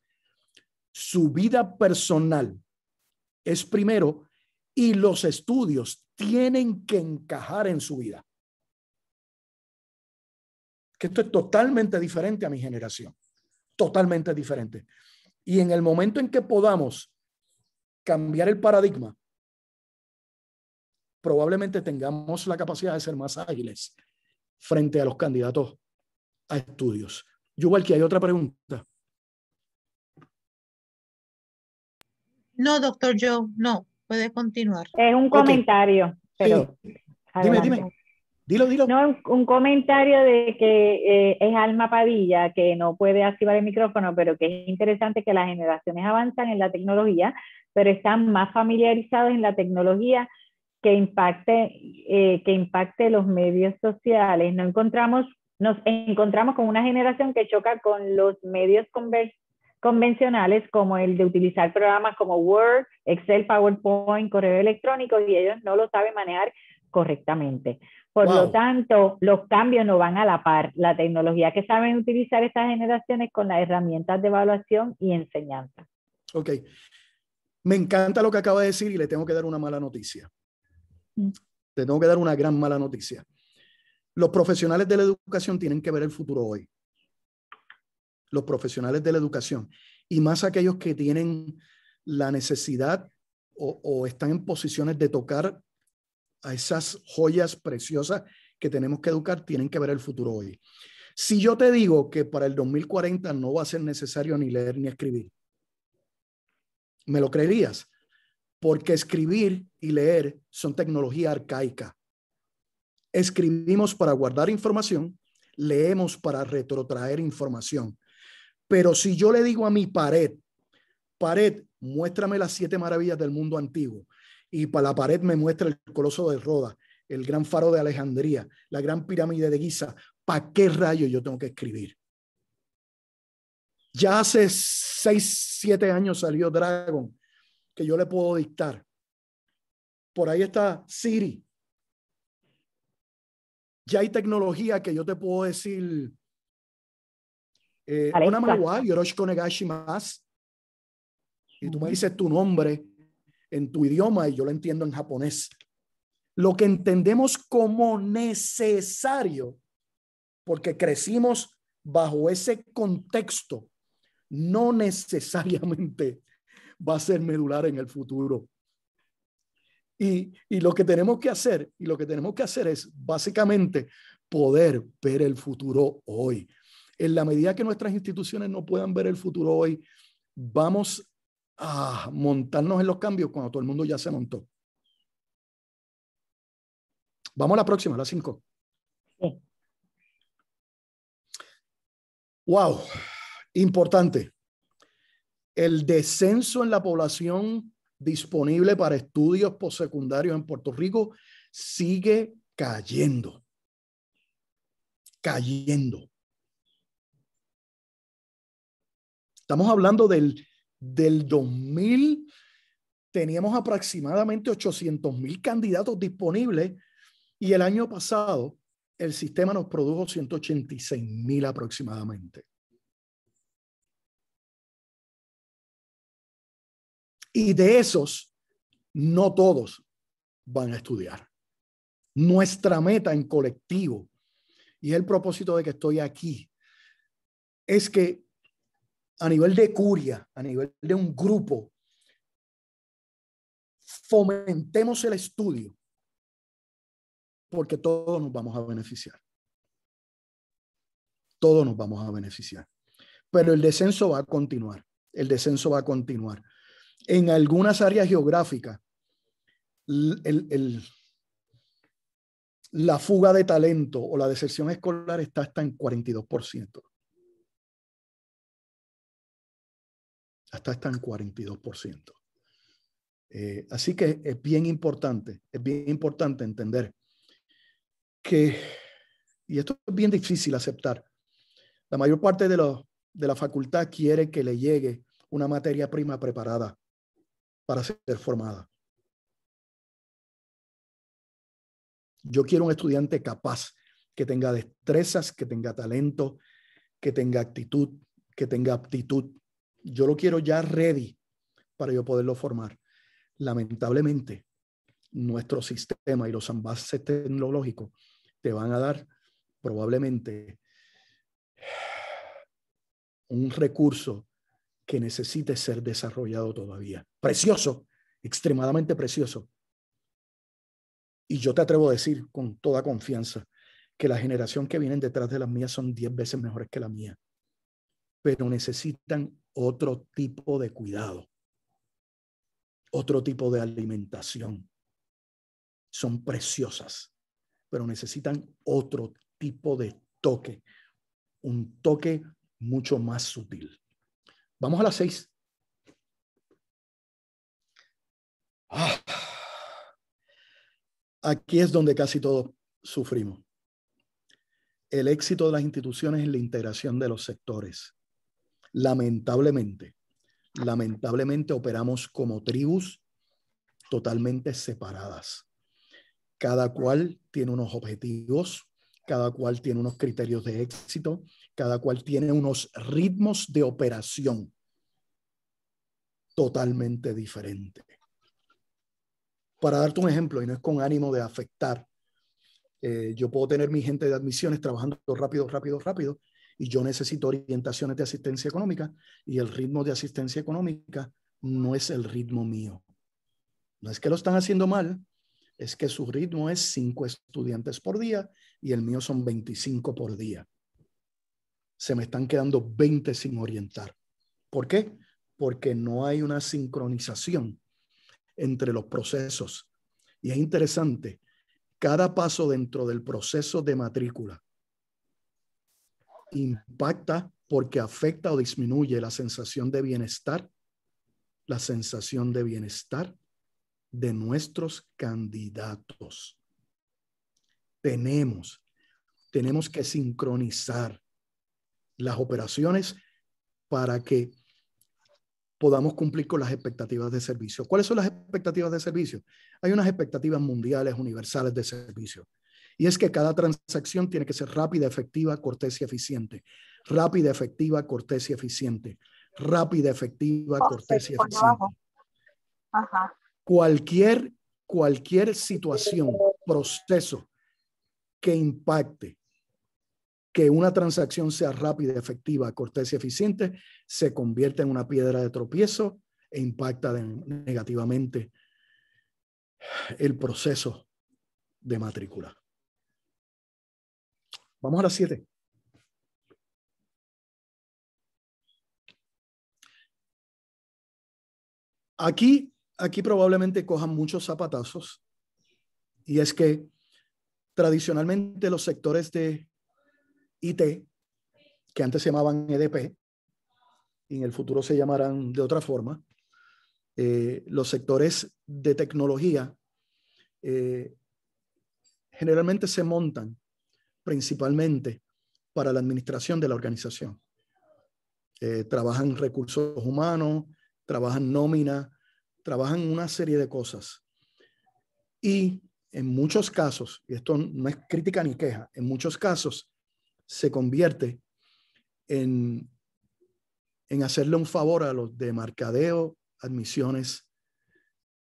su vida personal es primero y los estudios tienen que encajar en su vida. Que esto es totalmente diferente a mi generación, totalmente diferente. Y en el momento en que podamos cambiar el paradigma, probablemente tengamos la capacidad de ser más ágiles frente a los candidatos a estudios. Igual que hay otra pregunta. No, doctor Joe, no, puede continuar. Es un comentario, pero... Dime, dime. No, un, comentario de que eh, es Alma Padilla, que no puede activar el micrófono, pero que es interesante que las generaciones avanzan en la tecnología, pero están más familiarizados en la tecnología que impacte, eh, que impacte los medios sociales. No encontramos, nos encontramos con una generación que choca con los medios convencionales como el de utilizar programas como Word, Excel, PowerPoint, correo electrónico y ellos no lo saben manejar correctamente. Por lo tanto, los cambios no van a la par. La tecnología que saben utilizar estas generaciones con las herramientas de evaluación y enseñanza. Ok. Me encanta lo que acaba de decir y le tengo que dar una mala noticia. Mm. tengo que dar una gran mala noticia. Los profesionales de la educación tienen que ver el futuro hoy. Los profesionales de la educación. Y más aquellos que tienen la necesidad o, o están en posiciones de tocar a esas joyas preciosas que tenemos que educar, tienen que ver el futuro hoy. Si yo te digo que para el 2040 no va a ser necesario ni leer ni escribir, ¿me lo creerías? Porque escribir y leer son tecnología arcaica. Escribimos para guardar información, leemos para retrotraer información. Pero si yo le digo a mi pared, pared, muéstrame las siete maravillas del mundo antiguo, y para la pared me muestra el Coloso de Roda, el Gran Faro de Alejandría, la Gran Pirámide de Giza, ¿para qué rayo yo tengo que escribir? Ya hace seis, siete años salió Dragon, que yo le puedo dictar. Por ahí está Siri. Ya hay tecnología que yo te puedo decir. Eh, una manguá, más. Y tú me dices tu nombre en tu idioma y yo lo entiendo en japonés. Lo que entendemos como necesario, porque crecimos bajo ese contexto, no necesariamente va a ser medular en el futuro. Y, y, lo que tenemos que hacer, y lo que tenemos que hacer es básicamente poder ver el futuro hoy. En la medida que nuestras instituciones no puedan ver el futuro hoy, vamos a montarnos en los cambios cuando todo el mundo ya se montó. Vamos a la próxima, a la 5. Wow, importante. El descenso en la población disponible para estudios postsecundarios en Puerto Rico sigue cayendo. Cayendo. Estamos hablando del del 2000 teníamos aproximadamente 800.000 candidatos disponibles y el año pasado el sistema nos produjo 186.000 aproximadamente. Y de esos, no todos van a estudiar. Nuestra meta en colectivo, y el propósito de que estoy aquí, es que a nivel de curia, a nivel de un grupo, fomentemos el estudio, porque todos nos vamos a beneficiar. Todos nos vamos a beneficiar. Pero el descenso va a continuar, el descenso va a continuar. En algunas áreas geográficas, la fuga de talento o la deserción escolar está hasta en 42%. hasta están 42%. Eh, así que es bien importante, es bien importante entender que, y esto es bien difícil aceptar, la mayor parte de, de la facultad quiere que le llegue una materia prima preparada para ser formada. Yo quiero un estudiante capaz, que tenga destrezas, que tenga talento, que tenga actitud, que tenga aptitud yo lo quiero ya ready para yo poderlo formar. Lamentablemente, nuestro sistema y los envases tecnológicos te van a dar probablemente un recurso que necesite ser desarrollado todavía. Precioso, extremadamente precioso. Y yo te atrevo a decir con toda confianza que la generación que vienen detrás de las mías son 10 veces mejores que la mía, pero necesitan otro tipo de cuidado, otro tipo de alimentación. Son preciosas, pero necesitan otro tipo de toque, un toque mucho más sutil. Vamos a las seis. Ah. aquí es donde casi todos sufrimos. El éxito de las instituciones es la integración de los sectores. Lamentablemente, lamentablemente operamos como tribus totalmente separadas. Cada cual tiene unos objetivos, cada cual tiene unos criterios de éxito, cada cual tiene unos ritmos de operación totalmente diferentes. Para darte un ejemplo, y no es con ánimo de afectar, eh, yo puedo tener mi gente de admisiones trabajando rápido, rápido, rápido, y yo necesito orientaciones de asistencia económica y el ritmo de asistencia económica no es el ritmo mío. No es que lo están haciendo mal, es que su ritmo es cinco estudiantes por día y el mío son 25 por día. Se me están quedando 20 sin orientar. ¿Por qué? Porque no hay una sincronización entre los procesos. Y es interesante, cada paso dentro del proceso de matrícula impacta porque afecta o disminuye la sensación de bienestar, la sensación de bienestar de nuestros candidatos. Tenemos, tenemos que sincronizar las operaciones para que podamos cumplir con las expectativas de servicio. ¿Cuáles son las expectativas de servicio? Hay unas expectativas mundiales, universales de servicio. Y es que cada transacción tiene que ser rápida, efectiva, cortés y eficiente. Rápida, efectiva, cortés y eficiente. Rápida, efectiva, cortés y eficiente. Cualquier, cualquier situación, proceso que impacte que una transacción sea rápida, efectiva, cortés y eficiente, se convierte en una piedra de tropiezo e impacta negativamente el proceso de matrícula. Vamos a las 7. Aquí, aquí probablemente cojan muchos zapatazos y es que tradicionalmente los sectores de IT, que antes se llamaban EDP, y en el futuro se llamarán de otra forma, eh, los sectores de tecnología eh, generalmente se montan principalmente para la administración de la organización. Eh, trabajan recursos humanos, trabajan nómina, trabajan una serie de cosas. Y en muchos casos, y esto no es crítica ni queja, en muchos casos se convierte en, en hacerle un favor a los de mercadeo, admisiones.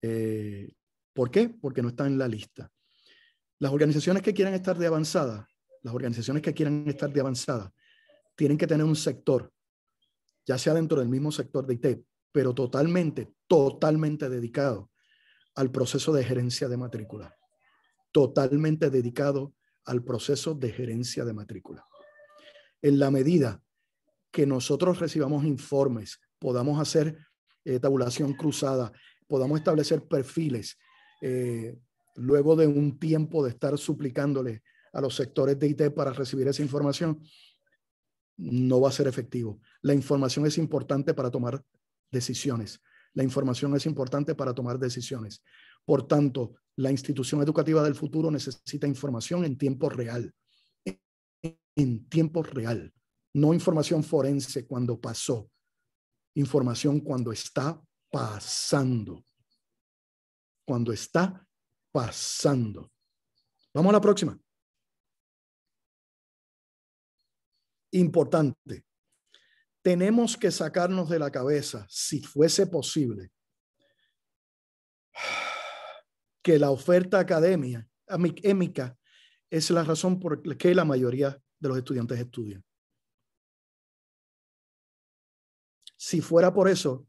Eh, ¿Por qué? Porque no están en la lista. Las organizaciones que quieran estar de avanzada las organizaciones que quieran estar de avanzada, tienen que tener un sector, ya sea dentro del mismo sector de IT, pero totalmente, totalmente dedicado al proceso de gerencia de matrícula. Totalmente dedicado al proceso de gerencia de matrícula. En la medida que nosotros recibamos informes, podamos hacer eh, tabulación cruzada, podamos establecer perfiles, eh, luego de un tiempo de estar suplicándole a los sectores de IT para recibir esa información, no va a ser efectivo. La información es importante para tomar decisiones. La información es importante para tomar decisiones. Por tanto, la institución educativa del futuro necesita información en tiempo real. En tiempo real. No información forense cuando pasó. Información cuando está pasando. Cuando está pasando. Vamos a la próxima. importante. Tenemos que sacarnos de la cabeza, si fuese posible, que la oferta académica es la razón por la que la mayoría de los estudiantes estudian. Si fuera por eso,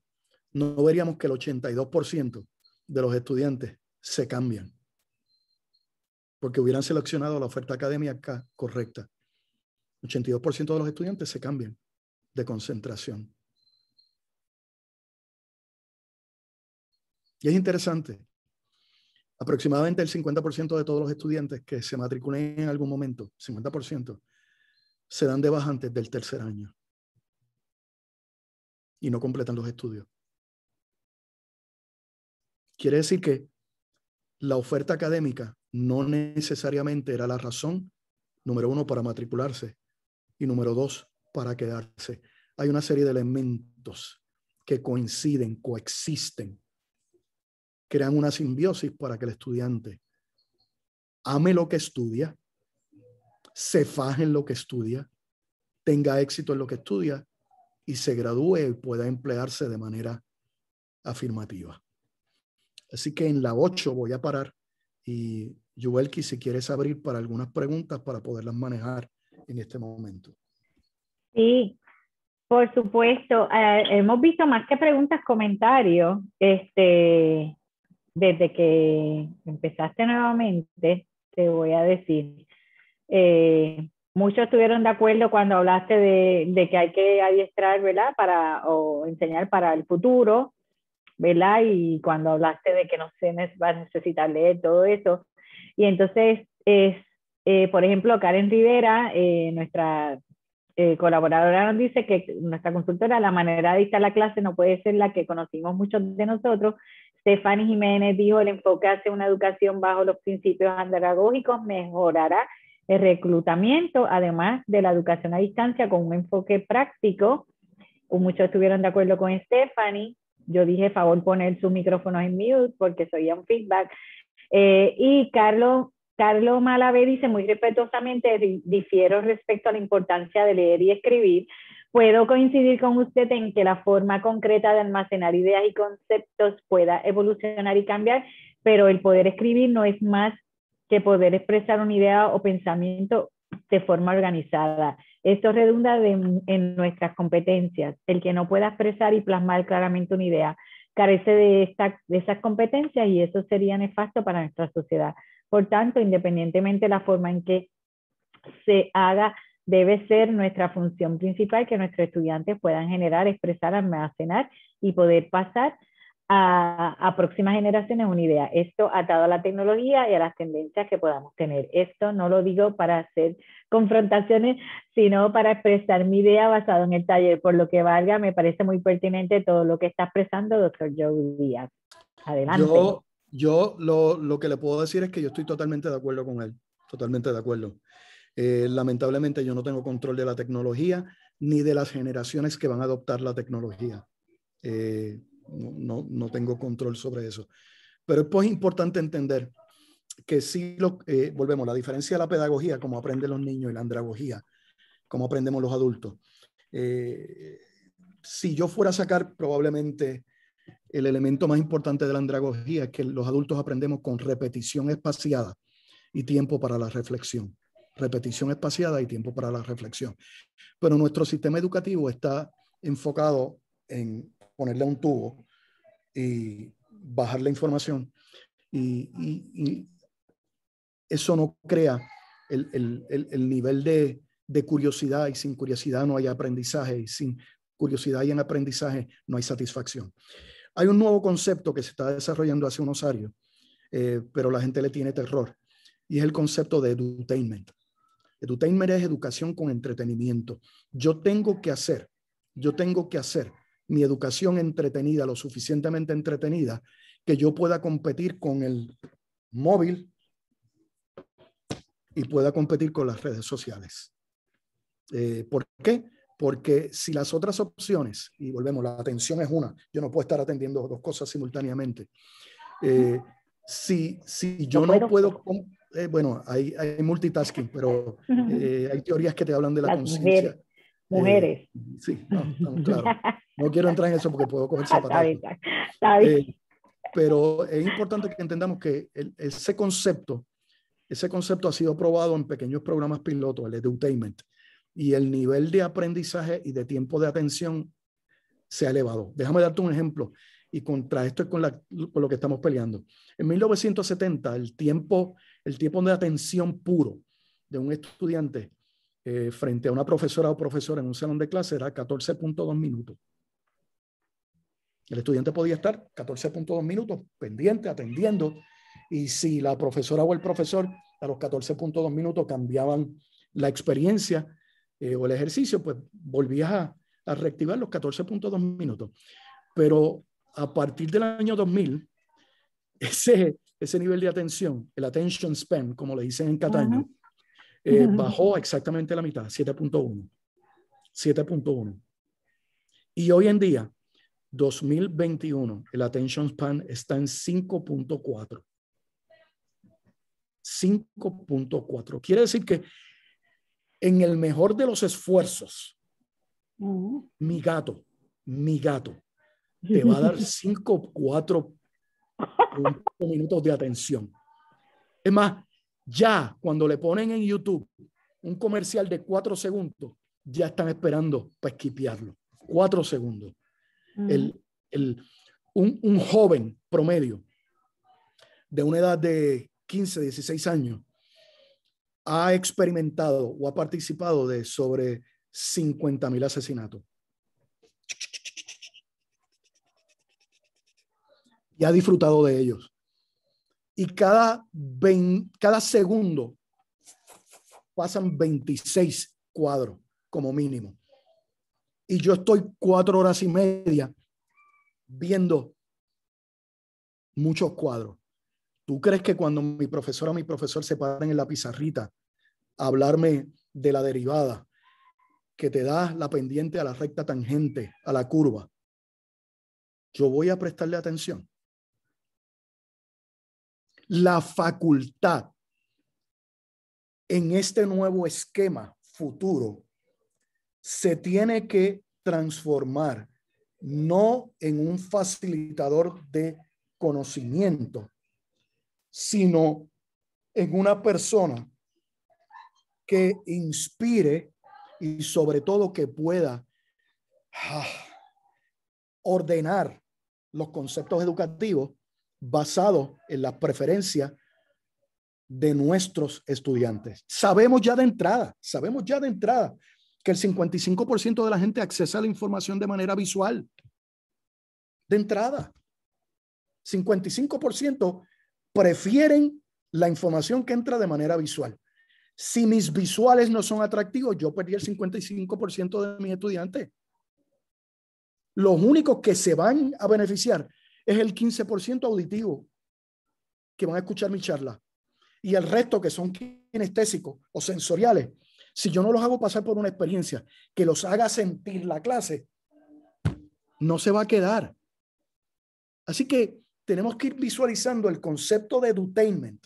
no veríamos que el 82% de los estudiantes se cambian, porque hubieran seleccionado la oferta académica correcta. 82% de los estudiantes se cambian de concentración. Y es interesante, aproximadamente el 50% de todos los estudiantes que se matriculen en algún momento, 50%, se dan de baja antes del tercer año y no completan los estudios. Quiere decir que la oferta académica no necesariamente era la razón número uno para matricularse y número dos, para quedarse. Hay una serie de elementos que coinciden, coexisten, crean una simbiosis para que el estudiante ame lo que estudia, se faje en lo que estudia, tenga éxito en lo que estudia y se gradúe y pueda emplearse de manera afirmativa. Así que en la 8 voy a parar y Yuelki, si quieres abrir para algunas preguntas para poderlas manejar en este momento. Sí, por supuesto. Eh, hemos visto más que preguntas, comentarios, este, desde que empezaste nuevamente, te voy a decir. Eh, muchos estuvieron de acuerdo cuando hablaste de, de, que hay que adiestrar, ¿verdad? Para, o enseñar para el futuro, ¿verdad? Y cuando hablaste de que no se va a necesitar leer todo eso. Y entonces, es, eh, por ejemplo, Karen Rivera, eh, nuestra eh, colaboradora, nos dice que nuestra consultora, la manera de dictar la clase no puede ser la que conocimos muchos de nosotros. Stephanie Jiménez dijo, el enfoque hacia una educación bajo los principios andragógicos mejorará el reclutamiento, además de la educación a distancia con un enfoque práctico. Muchos estuvieron de acuerdo con Stephanie. Yo dije, favor, poner sus micrófonos en mute porque soy un feedback. y Carlos Carlos Malavé dice muy respetuosamente, difiero respecto a la importancia de leer y escribir. Puedo coincidir con usted en que la forma concreta de almacenar ideas y conceptos pueda evolucionar y cambiar, pero el poder escribir no es más que poder expresar una idea o pensamiento de forma organizada. Esto redunda en nuestras competencias. El que no pueda expresar y plasmar claramente una idea carece de, esta, esas competencias y eso sería nefasto para nuestra sociedad. Por tanto, independientemente de la forma en que se haga, debe ser nuestra función principal que nuestros estudiantes puedan generar, expresar, almacenar y poder pasar a, próximas generaciones una idea. Esto atado a la tecnología y a las tendencias que podamos tener. Esto no lo digo para hacer confrontaciones, sino para expresar mi idea basado en el taller. Por lo que valga, me parece muy pertinente todo lo que está expresando doctor Joe Díaz. Adelante. Yo, yo lo, lo, que le puedo decir es que yo estoy totalmente de acuerdo con él. Totalmente de acuerdo. Eh, lamentablemente yo no tengo control de la tecnología ni de las generaciones que van a adoptar la tecnología. Eh, no, tengo control sobre eso. Pero es pues, importante entender que si lo, eh, volvemos, la diferencia de la pedagogía, como aprenden los niños, y la andragogía, como aprendemos los adultos. Eh, si yo fuera a sacar probablemente el elemento más importante de la andragogía, es que los adultos aprendemos con repetición espaciada y tiempo para la reflexión. Repetición espaciada y tiempo para la reflexión. Pero nuestro sistema educativo está enfocado en ponerle un tubo y bajar la información. Y, eso no crea el, nivel de, curiosidad y sin curiosidad no hay aprendizaje y sin curiosidad y en aprendizaje no hay satisfacción. Hay un nuevo concepto que se está desarrollando hace unos años, eh, pero la gente le tiene terror, y es el concepto de edutainment. Edutainment es educación con entretenimiento. Yo tengo que hacer, yo tengo que hacer mi educación entretenida, lo suficientemente entretenida, que yo pueda competir con el móvil y pueda competir con las redes sociales. Eh, ¿Por qué? Porque si las otras opciones, y volvemos, la atención es una, yo no puedo estar atendiendo dos cosas simultáneamente. Eh, si, yo no, puedo, eh, bueno, hay, multitasking, pero hay teorías que te hablan de la conciencia mujeres. Eh, sí, no, claro. No quiero entrar en eso porque puedo coger zapatos. Eh, pero es importante que entendamos que ese concepto, ese concepto ha sido probado en pequeños programas pilotos, el edutainment, y el nivel de aprendizaje y de tiempo de atención se ha elevado. Déjame darte un ejemplo y contra esto es con, con lo que estamos peleando. En 1970, el tiempo, el tiempo de atención puro de un estudiante eh, frente a una profesora o profesor en un salón de clase era 14.2 minutos. El estudiante podía estar 14.2 minutos pendiente, atendiendo, y si la profesora o el profesor a los 14.2 minutos cambiaban la experiencia eh, o el ejercicio, pues volvías a, reactivar los 14.2 minutos. Pero a partir del año 2000, ese, ese nivel de atención, el attention span, como le dicen en Cataño, eh, bajó exactamente la mitad, 7.1. 7.1. Y hoy en día, 2021, el attention span está en 5.4. 5.4. Quiere decir que en el mejor de los esfuerzos, mi gato, mi gato, te va a dar 5.4 minutos de atención. Es más, ya cuando le ponen en YouTube un comercial de cuatro segundos, ya están esperando para esquipearlo. Cuatro segundos. Mm. El, un, un joven promedio de una edad de 15, 16 años ha experimentado o ha participado de sobre 50 mil asesinatos. Y ha disfrutado de ellos y cada, cada segundo pasan 26 cuadros como mínimo. Y yo estoy cuatro horas y media viendo muchos cuadros. ¿Tú crees que cuando mi profesora o mi profesor se paran en la pizarrita a hablarme de la derivada, que te da la pendiente a la recta tangente, a la curva, yo voy a prestarle atención? la facultad en este nuevo esquema futuro se tiene que transformar no en un facilitador de conocimiento, sino en una persona que inspire y sobre todo que pueda ah, ordenar los conceptos educativos basado en la preferencia de nuestros estudiantes. Sabemos ya de entrada, sabemos ya de entrada que el 55% de la gente accesa a la información de manera visual. De entrada, 55% prefieren la información que entra de manera visual. Si mis visuales no son atractivos, yo perdí el 55% de mis estudiantes. Los únicos que se van a beneficiar es el 15% auditivo que van a escuchar mi charla. Y el resto que son kinestésicos o sensoriales, si yo no los hago pasar por una experiencia que los haga sentir la clase, no se va a quedar. Así que tenemos que ir visualizando el concepto de edutainment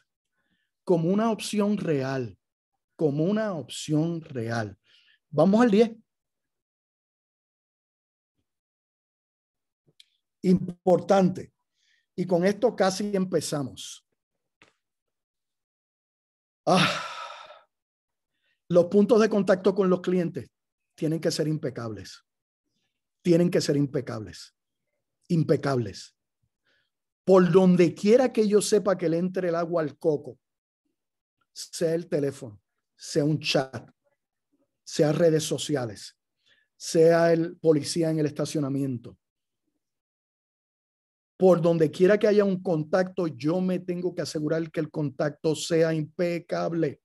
como una opción real, como una opción real. Vamos al 10. importante. Y con esto casi empezamos. Ah, los puntos de contacto con los clientes tienen que ser impecables. Tienen que ser impecables. Impecables. Por donde quiera que yo sepa que le entre el agua al coco, sea el teléfono, sea un chat, sea redes sociales, sea el policía en el estacionamiento, por donde quiera que haya un contacto, yo me tengo que asegurar que el contacto sea impecable.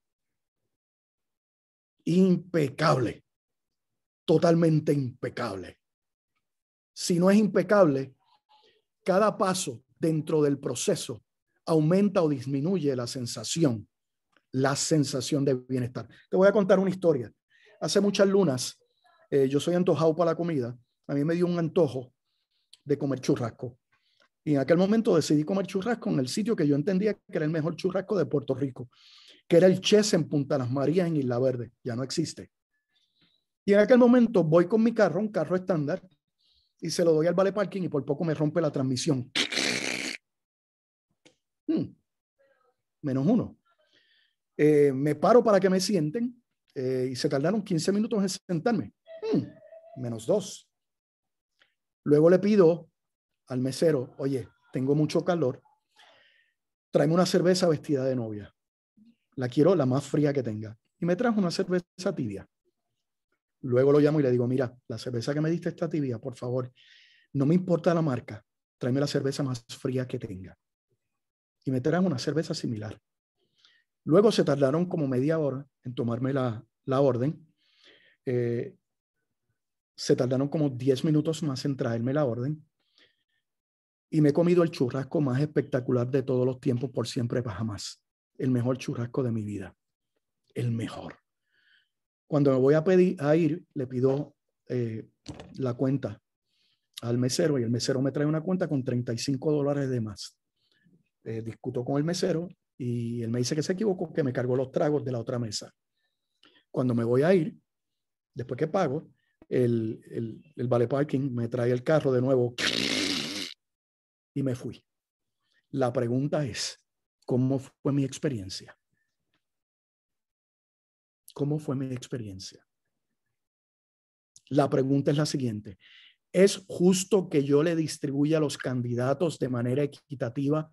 Impecable. Totalmente impecable. Si no es impecable, cada paso dentro del proceso aumenta o disminuye la sensación, la sensación de bienestar. Te voy a contar una historia. Hace muchas lunas, eh, yo soy antojado para la comida. A mí me dio un antojo de comer churrasco y en aquel momento decidí comer churrasco en el sitio que yo entendía que era el mejor churrasco de Puerto Rico, que era el Chess en Punta Las Marías, en Isla Verde. Ya no existe. Y en aquel momento voy con mi carro, un carro estándar, y se lo doy al vale parking y por poco me rompe la transmisión. Hmm. Menos uno. Eh, me paro para que me sienten eh, y se tardaron 15 minutos en sentarme. Hmm. Menos dos. Luego le pido al mesero, oye, tengo mucho calor, tráeme una cerveza vestida de novia. La quiero la más fría que tenga. Y me trajo una cerveza tibia. Luego lo llamo y le digo, mira, la cerveza que me diste está tibia, por favor. No me importa la marca, tráeme la cerveza más fría que tenga. Y me trajo una cerveza similar. Luego se tardaron como media hora en tomarme la, orden. Eh, se tardaron como 10 minutos más en traerme la orden. Y me he comido el churrasco más espectacular de todos los tiempos por siempre para jamás. El mejor churrasco de mi vida. El mejor. Cuando me voy a pedir a ir, le pido eh, la cuenta al mesero y el mesero me trae una cuenta con 35 dólares de más. Eh, discuto con el mesero y él me dice que se equivocó, que me cargó los tragos de la otra mesa. Cuando me voy a ir, después que pago, el, el, el vale parking me trae el carro de nuevo y me fui. La pregunta es, ¿cómo fue mi experiencia? ¿Cómo fue mi experiencia? La pregunta es la siguiente. ¿Es justo que yo le distribuya a los candidatos de manera equitativa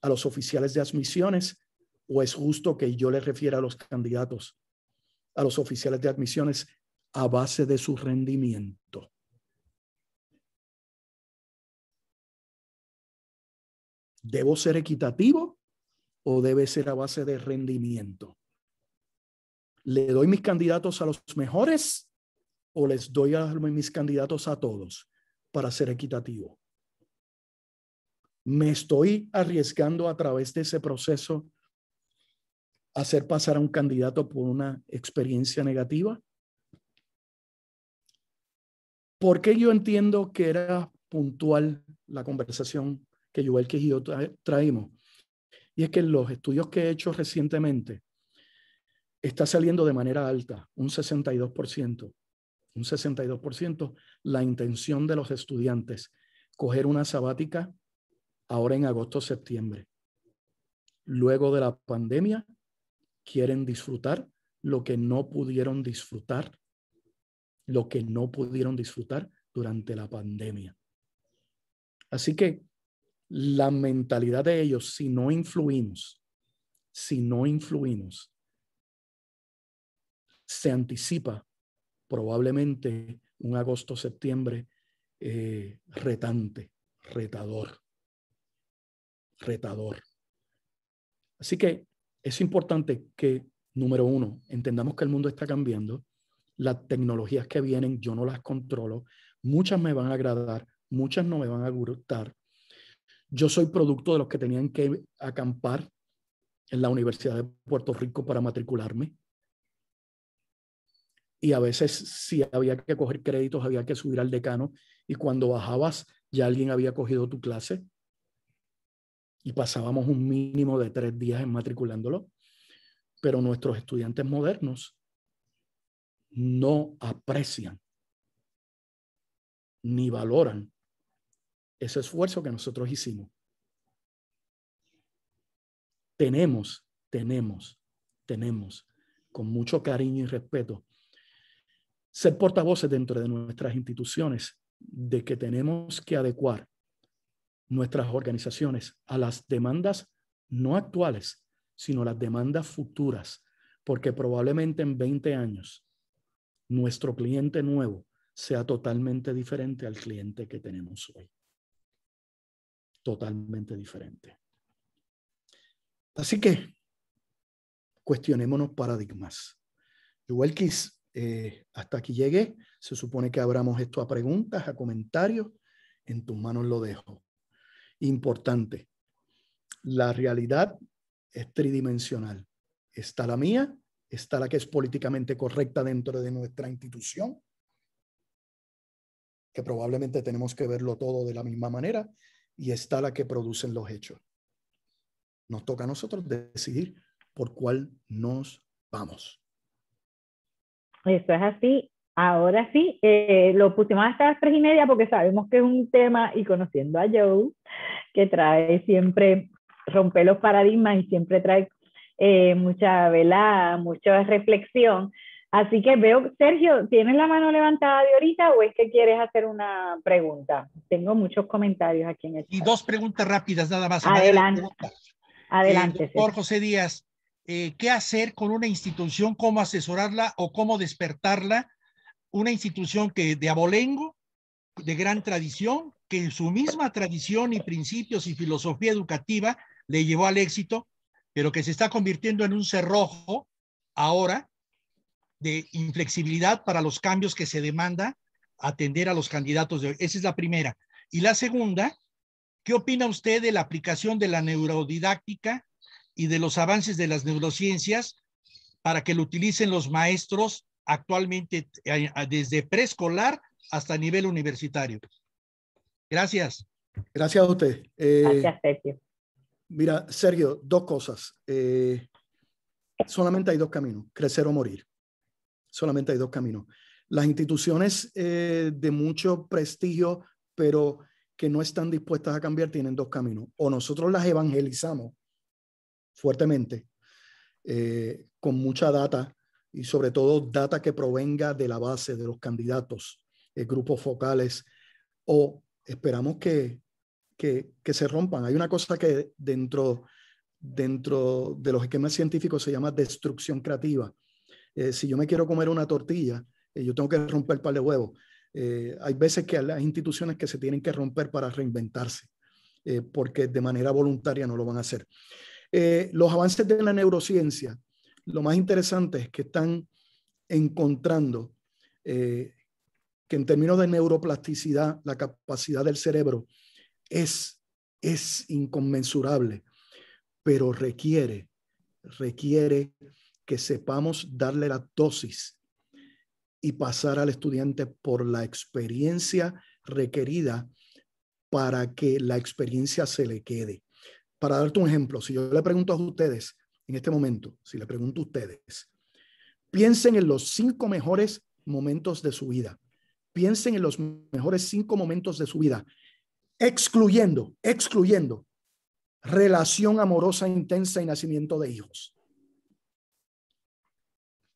a los oficiales de admisiones o es justo que yo le refiera a los candidatos, a los oficiales de admisiones, a base de su rendimiento? ¿Debo ser equitativo o debe ser a base de rendimiento? ¿Le doy mis candidatos a los mejores o les doy mis candidatos a todos para ser equitativo? ¿Me estoy arriesgando a través de ese proceso a hacer pasar a un candidato por una experiencia negativa? ¿Por qué yo entiendo que era puntual la conversación que Yuval que yo traímos. Y es que en los estudios que he hecho recientemente, está saliendo de manera alta, un 62%, un 62% la intención de los estudiantes, coger una sabática ahora en agosto, septiembre. Luego de la pandemia, quieren disfrutar lo que no pudieron disfrutar, lo que no pudieron disfrutar durante la pandemia. Así que la mentalidad de ellos si no influimos, si no influimos, se anticipa probablemente un agosto-septiembre eh, retante, retador, retador. Así que es importante que, número uno, entendamos que el mundo está cambiando, las tecnologías que vienen yo no las controlo, muchas me van a agradar, muchas no me van a gustar, yo soy producto de los que tenían que acampar en la Universidad de Puerto Rico para matricularme. Y a veces si había que coger créditos, había que subir al decano y cuando bajabas ya alguien había cogido tu clase y pasábamos un mínimo de tres días en matriculándolo. Pero nuestros estudiantes modernos no aprecian ni valoran ese esfuerzo que nosotros hicimos. Tenemos, tenemos, tenemos, con mucho cariño y respeto, ser portavoces dentro de nuestras instituciones de que tenemos que adecuar nuestras organizaciones a las demandas no actuales, sino las demandas futuras, porque probablemente en 20 años nuestro cliente nuevo sea totalmente diferente al cliente que tenemos hoy totalmente diferente. Así que cuestionémonos paradigmas. Igual que eh, hasta aquí llegué, se supone que abramos esto a preguntas, a comentarios. En tus manos lo dejo. Importante, la realidad es tridimensional. Está la mía, está la que es políticamente correcta dentro de nuestra institución, que probablemente tenemos que verlo todo de la misma manera, y está la que producen los hechos. Nos toca a nosotros decidir por cuál nos vamos. Eso es así. Ahora sí, eh, lo pusimos hasta las tres y media porque sabemos que es un tema y conociendo a Joe, que trae siempre, rompe los paradigmas y siempre trae eh, mucha vela, mucha reflexión. Así que veo, Sergio, ¿tienes la mano levantada de ahorita o es que quieres hacer una pregunta? Tengo muchos comentarios aquí en el chat. Y dos preguntas rápidas nada más. Adelante. Eh, Adelante. Por José Díaz, eh, ¿qué hacer con una institución? ¿Cómo asesorarla o cómo despertarla? Una institución que de abolengo, de gran tradición, que en su misma tradición y principios y filosofía educativa le llevó al éxito, pero que se está convirtiendo en un cerrojo ahora de inflexibilidad para los cambios que se demanda atender a los candidatos de hoy. Esa es la primera. Y la segunda, ¿qué opina usted de la aplicación de la neurodidáctica y de los avances de las neurociencias para que lo utilicen los maestros actualmente eh, desde preescolar hasta nivel universitario? Gracias. Gracias a usted. Eh, Gracias, Mira, Sergio, dos cosas. Eh, solamente hay dos caminos, crecer o morir solamente hay dos caminos. Las instituciones eh, de mucho prestigio, pero que no están dispuestas a cambiar, tienen dos caminos. O nosotros las evangelizamos fuertemente, eh, con mucha data y sobre todo data que provenga de la base de los candidatos, eh, grupos focales, o esperamos que, que, que, se rompan. Hay una cosa que dentro, dentro de los esquemas científicos se llama destrucción creativa eh, si yo me quiero comer una tortilla, eh, yo tengo que romper el palo de eh, hay veces que las instituciones que se tienen que romper para reinventarse, porque de manera voluntaria no lo van a hacer. los avances de la neurociencia, lo más interesante es que están encontrando que en términos de neuroplasticidad, la capacidad del cerebro es, es inconmensurable, pero requiere, requiere que sepamos darle la dosis y pasar al estudiante por la experiencia requerida para que la experiencia se le quede. Para darte un ejemplo, si yo le pregunto a ustedes en este momento, si le pregunto a ustedes, piensen en los cinco mejores momentos de su vida. Piensen en los mejores cinco momentos de su vida, excluyendo, excluyendo relación amorosa intensa y nacimiento de hijos.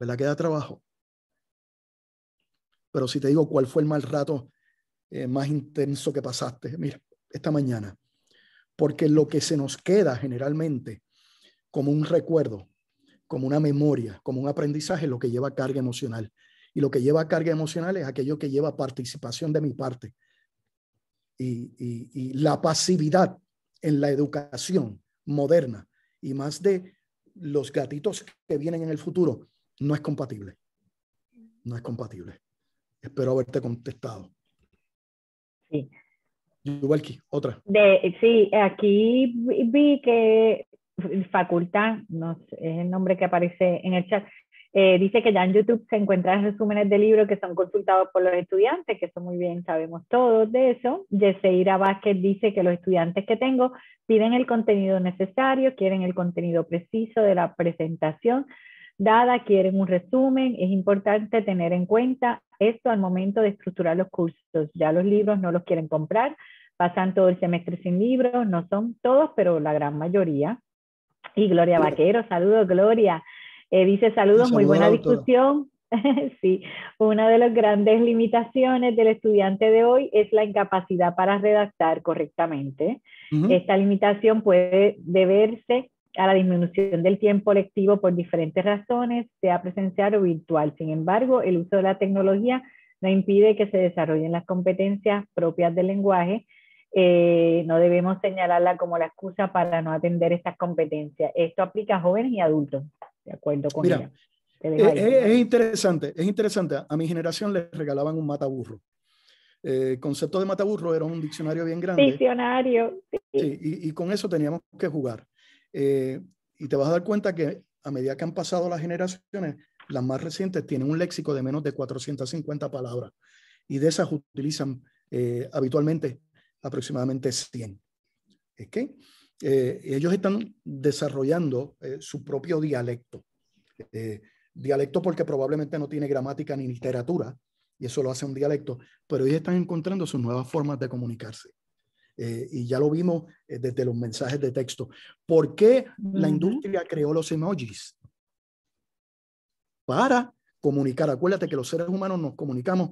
¿verdad? Que trabajo. Pero si te digo cuál fue el mal rato eh, más intenso que pasaste, mira, esta mañana. Porque lo que se nos queda generalmente como un recuerdo, como una memoria, como un aprendizaje, es lo que lleva carga emocional. Y lo que lleva carga emocional es aquello que lleva participación de mi parte. Y, y la pasividad en la educación moderna y más de los gatitos que vienen en el futuro no es compatible. No es compatible. Espero haberte contestado. Sí. otra. De, sí, aquí vi que facultad, no sé, es el nombre que aparece en el chat, eh, dice que ya en YouTube se encuentran resúmenes de libros que son consultados por los estudiantes, que eso muy bien sabemos todos de eso. Yeseira Vázquez dice que los estudiantes que tengo piden el contenido necesario, quieren el contenido preciso de la presentación, dada, quieren un resumen, es importante tener en cuenta esto al momento de estructurar los cursos. Ya los libros no los quieren comprar, pasan todo el semestre sin libros, no son todos, pero la gran mayoría. Y Gloria Vaquero, saludos Gloria. Eh, dice saludos, muy buena discusión. sí, una de las grandes limitaciones del estudiante de hoy es la incapacidad para redactar correctamente. Esta limitación puede deberse a la disminución del tiempo lectivo por diferentes razones, sea presencial o virtual. Sin embargo, el uso de la tecnología no impide que se desarrollen las competencias propias del lenguaje. Eh, no debemos señalarla como la excusa para no atender estas competencias. Esto aplica a jóvenes y adultos, de acuerdo con eh, eh, Es, interesante, es interesante. A mi generación les regalaban un mataburro. El concepto de mataburro era un diccionario bien grande. Diccionario. y, con eso teníamos que jugar. Eh, y te vas a dar cuenta que a medida que han pasado las generaciones, las más recientes tienen un léxico de menos de 450 palabras y de esas utilizan eh, habitualmente aproximadamente 100. ¿Okay? Eh, ellos están desarrollando su propio dialecto. dialecto porque probablemente no tiene gramática ni literatura, y eso lo hace un dialecto, pero ellos están encontrando sus nuevas formas de comunicarse. Eh, y ya lo vimos eh, desde los mensajes de texto. ¿Por qué la industria creó los emojis? Para comunicar. Acuérdate que los seres humanos nos comunicamos,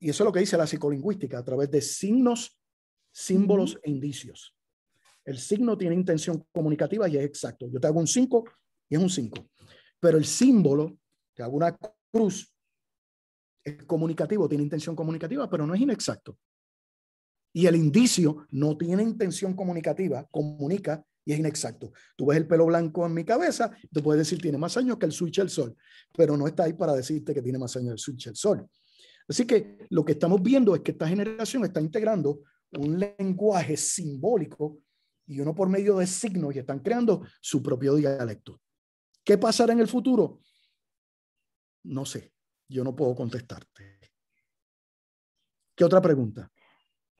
y eso es lo que dice la psicolingüística, a través de signos, símbolos e indicios. El signo tiene intención comunicativa y es exacto. Yo te hago un 5 y es un 5. Pero el símbolo, te hago una cruz, es comunicativo, tiene intención comunicativa, pero no es inexacto y el indicio no tiene intención comunicativa, comunica y es inexacto. Tú ves el pelo blanco en mi cabeza, tú puedes decir tiene más años que el switch del sol, pero no está ahí para decirte que tiene más años que el switch del sol. Así que lo que estamos viendo es que esta generación está integrando un lenguaje simbólico y uno por medio de signos y están creando su propio dialecto. ¿Qué pasará en el futuro? No sé, yo no puedo contestarte. ¿Qué otra pregunta?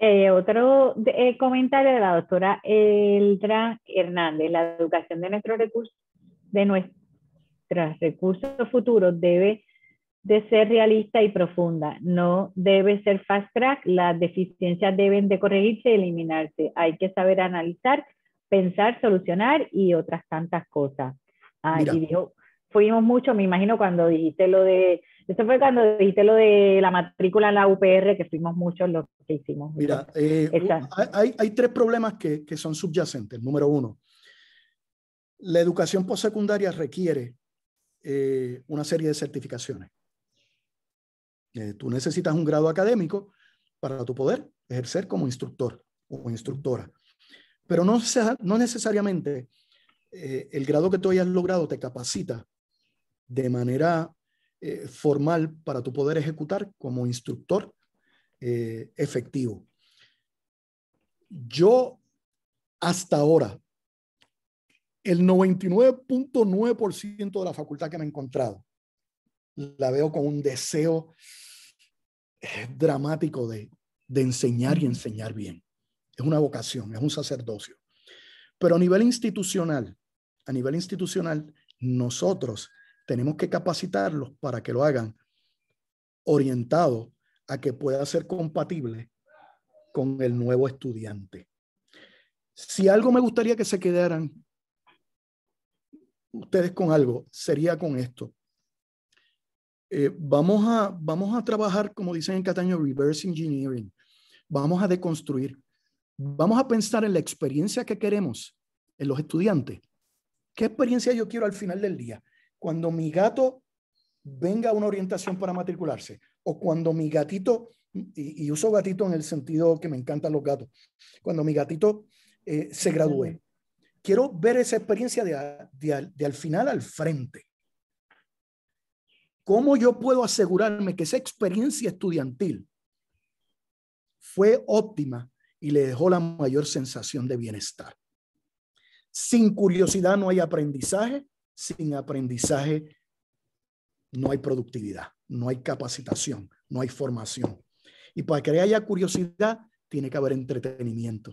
Eh, otro eh, comentario de la doctora Eldra Hernández, la educación de nuestros recursos, de nuestros recursos futuros debe de ser realista y profunda, no debe ser fast track, las deficiencias deben de corregirse y eliminarse, hay que saber analizar, pensar, solucionar y otras tantas cosas. Ah, fuimos mucho, me imagino cuando dijiste lo de eso fue cuando dijiste lo de la matrícula en la UPR, que fuimos muchos los que hicimos. Mira, eh, hay, tres problemas que, son subyacentes. Número uno, la educación postsecundaria requiere eh, una serie de certificaciones. Eh, tú necesitas un grado académico para tu poder ejercer como instructor o instructora. Pero no, sea, no necesariamente el grado que tú hayas logrado te capacita de manera eh, formal para tu poder ejecutar como instructor eh, efectivo. Yo hasta ahora, el 99.9% de la facultad que me he encontrado, la veo con un deseo eh, dramático de, de enseñar y enseñar bien. Es una vocación, es un sacerdocio. Pero a nivel institucional, a nivel institucional, nosotros tenemos que capacitarlos para que lo hagan orientado a que pueda ser compatible con el nuevo estudiante. Si algo me gustaría que se quedaran ustedes con algo, sería con esto. Eh, vamos, a, vamos a trabajar, como dicen en Cataño, reverse engineering. Vamos a deconstruir. Vamos a pensar en la experiencia que queremos en los estudiantes. ¿Qué experiencia yo quiero al final del día? cuando mi gato venga a una orientación para matricularse o cuando mi gatito, y, uso gatito en el sentido que me encantan los gatos, cuando mi gatito eh, se gradúe, quiero ver esa experiencia de, de al final al frente. ¿Cómo yo puedo asegurarme que esa experiencia estudiantil fue óptima y le dejó la mayor sensación de bienestar? Sin curiosidad no hay aprendizaje, sin aprendizaje no hay productividad, no hay capacitación, no hay formación. Y para que haya curiosidad, tiene que haber entretenimiento.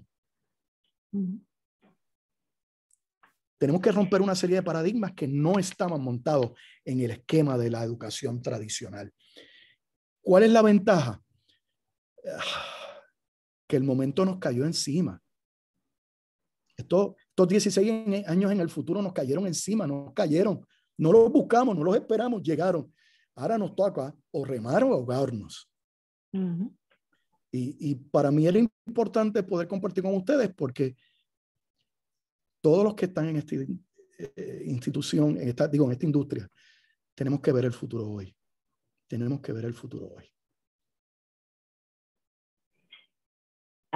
Tenemos que romper una serie de paradigmas que no estaban montados en el esquema de la educación tradicional. ¿Cuál es la ventaja? Ah, que el momento nos cayó encima. Esto estos 16 e, años en el futuro nos cayeron encima, nos cayeron. No los buscamos, no los esperamos, llegaron. Ahora nos toca o remar o ahogarnos. y, para mí es importante poder compartir con ustedes porque todos los que están en esta eh, institución, en digo, en esta industria, tenemos que ver el futuro hoy. Tenemos que ver el futuro hoy.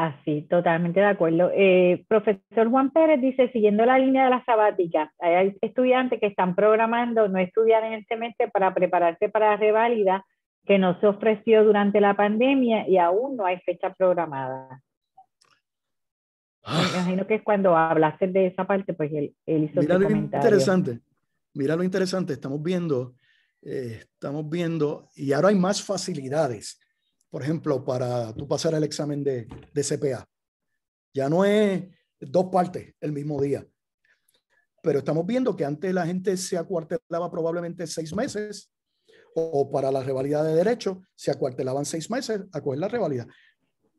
Así, totalmente de acuerdo. Eh, profesor Juan Pérez dice, siguiendo la línea de la sabática, hay estudiantes que están programando no estudiar en el este semestre para prepararse para la reválida que no se ofreció durante la pandemia y aún no hay fecha programada. Ah. Me imagino que es cuando hablaste de esa parte, pues él, él comentario. Mira lo interesante, mira lo interesante, estamos viendo, eh, estamos viendo, y ahora hay más facilidades por ejemplo, para tú pasar el examen de, CPA. Ya no es dos partes el mismo día. Pero estamos viendo que antes la gente se acuartelaba probablemente seis meses o para la revalida de derecho se acuartelaban seis meses a coger la revalida.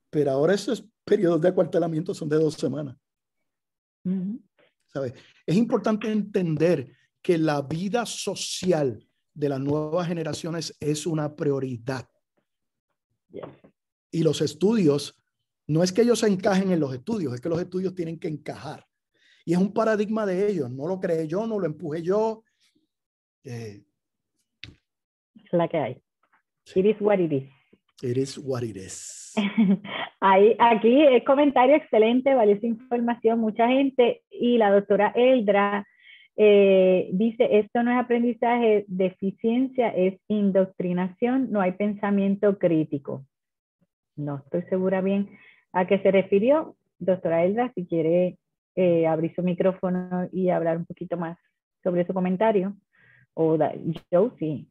Pero ahora esos periodos de acuartelamiento son de dos semanas. Es importante entender que la vida social de las nuevas generaciones es una prioridad. Y los estudios, no es que ellos se encajen en los estudios, es que los estudios tienen que encajar. Y es un paradigma de ellos, no lo creé yo, no lo empujé yo. Eh, la que hay. It is what it is. It is what it is. aquí es comentario excelente, valiosa información, mucha gente. Y la doctora Eldra eh, dice, esto no es aprendizaje, deficiencia es indoctrinación, no hay pensamiento crítico. No estoy segura bien a qué se refirió. Doctora Elda, si quiere eh, abrir su micrófono y hablar un poquito más sobre su comentario. O sí,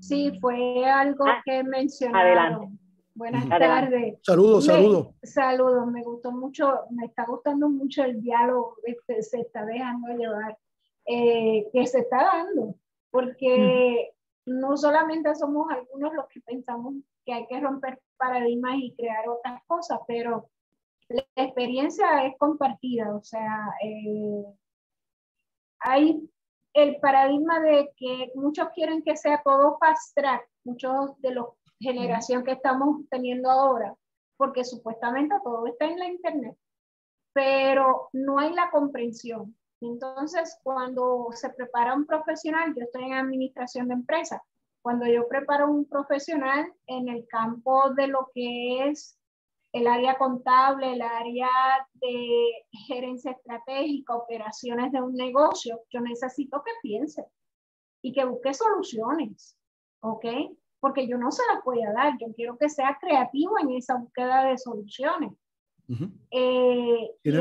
sí. fue algo ah, que mencionaron. Adelante. Buenas tardes. Saludos, saludos. Saludos, me gustó mucho, me está gustando mucho el diálogo, este, se está dejando llevar. Eh, que se está dando, porque mm. no solamente somos algunos los que pensamos que hay que romper paradigmas y crear otras cosas, pero la experiencia es compartida, o sea, eh, hay el paradigma de que muchos quieren que sea todo fast track, muchos de la generación mm. que estamos teniendo ahora, porque supuestamente todo está en la internet, pero no hay la comprensión. Entonces, cuando se prepara un profesional, yo estoy en administración de empresa, cuando yo preparo un profesional en el campo de lo que es el área contable, el área de gerencia estratégica, operaciones de un negocio, yo necesito que piense y que busque soluciones, ¿ok? Porque yo no se las voy a dar, yo quiero que sea creativo en esa búsqueda de soluciones. Eh, y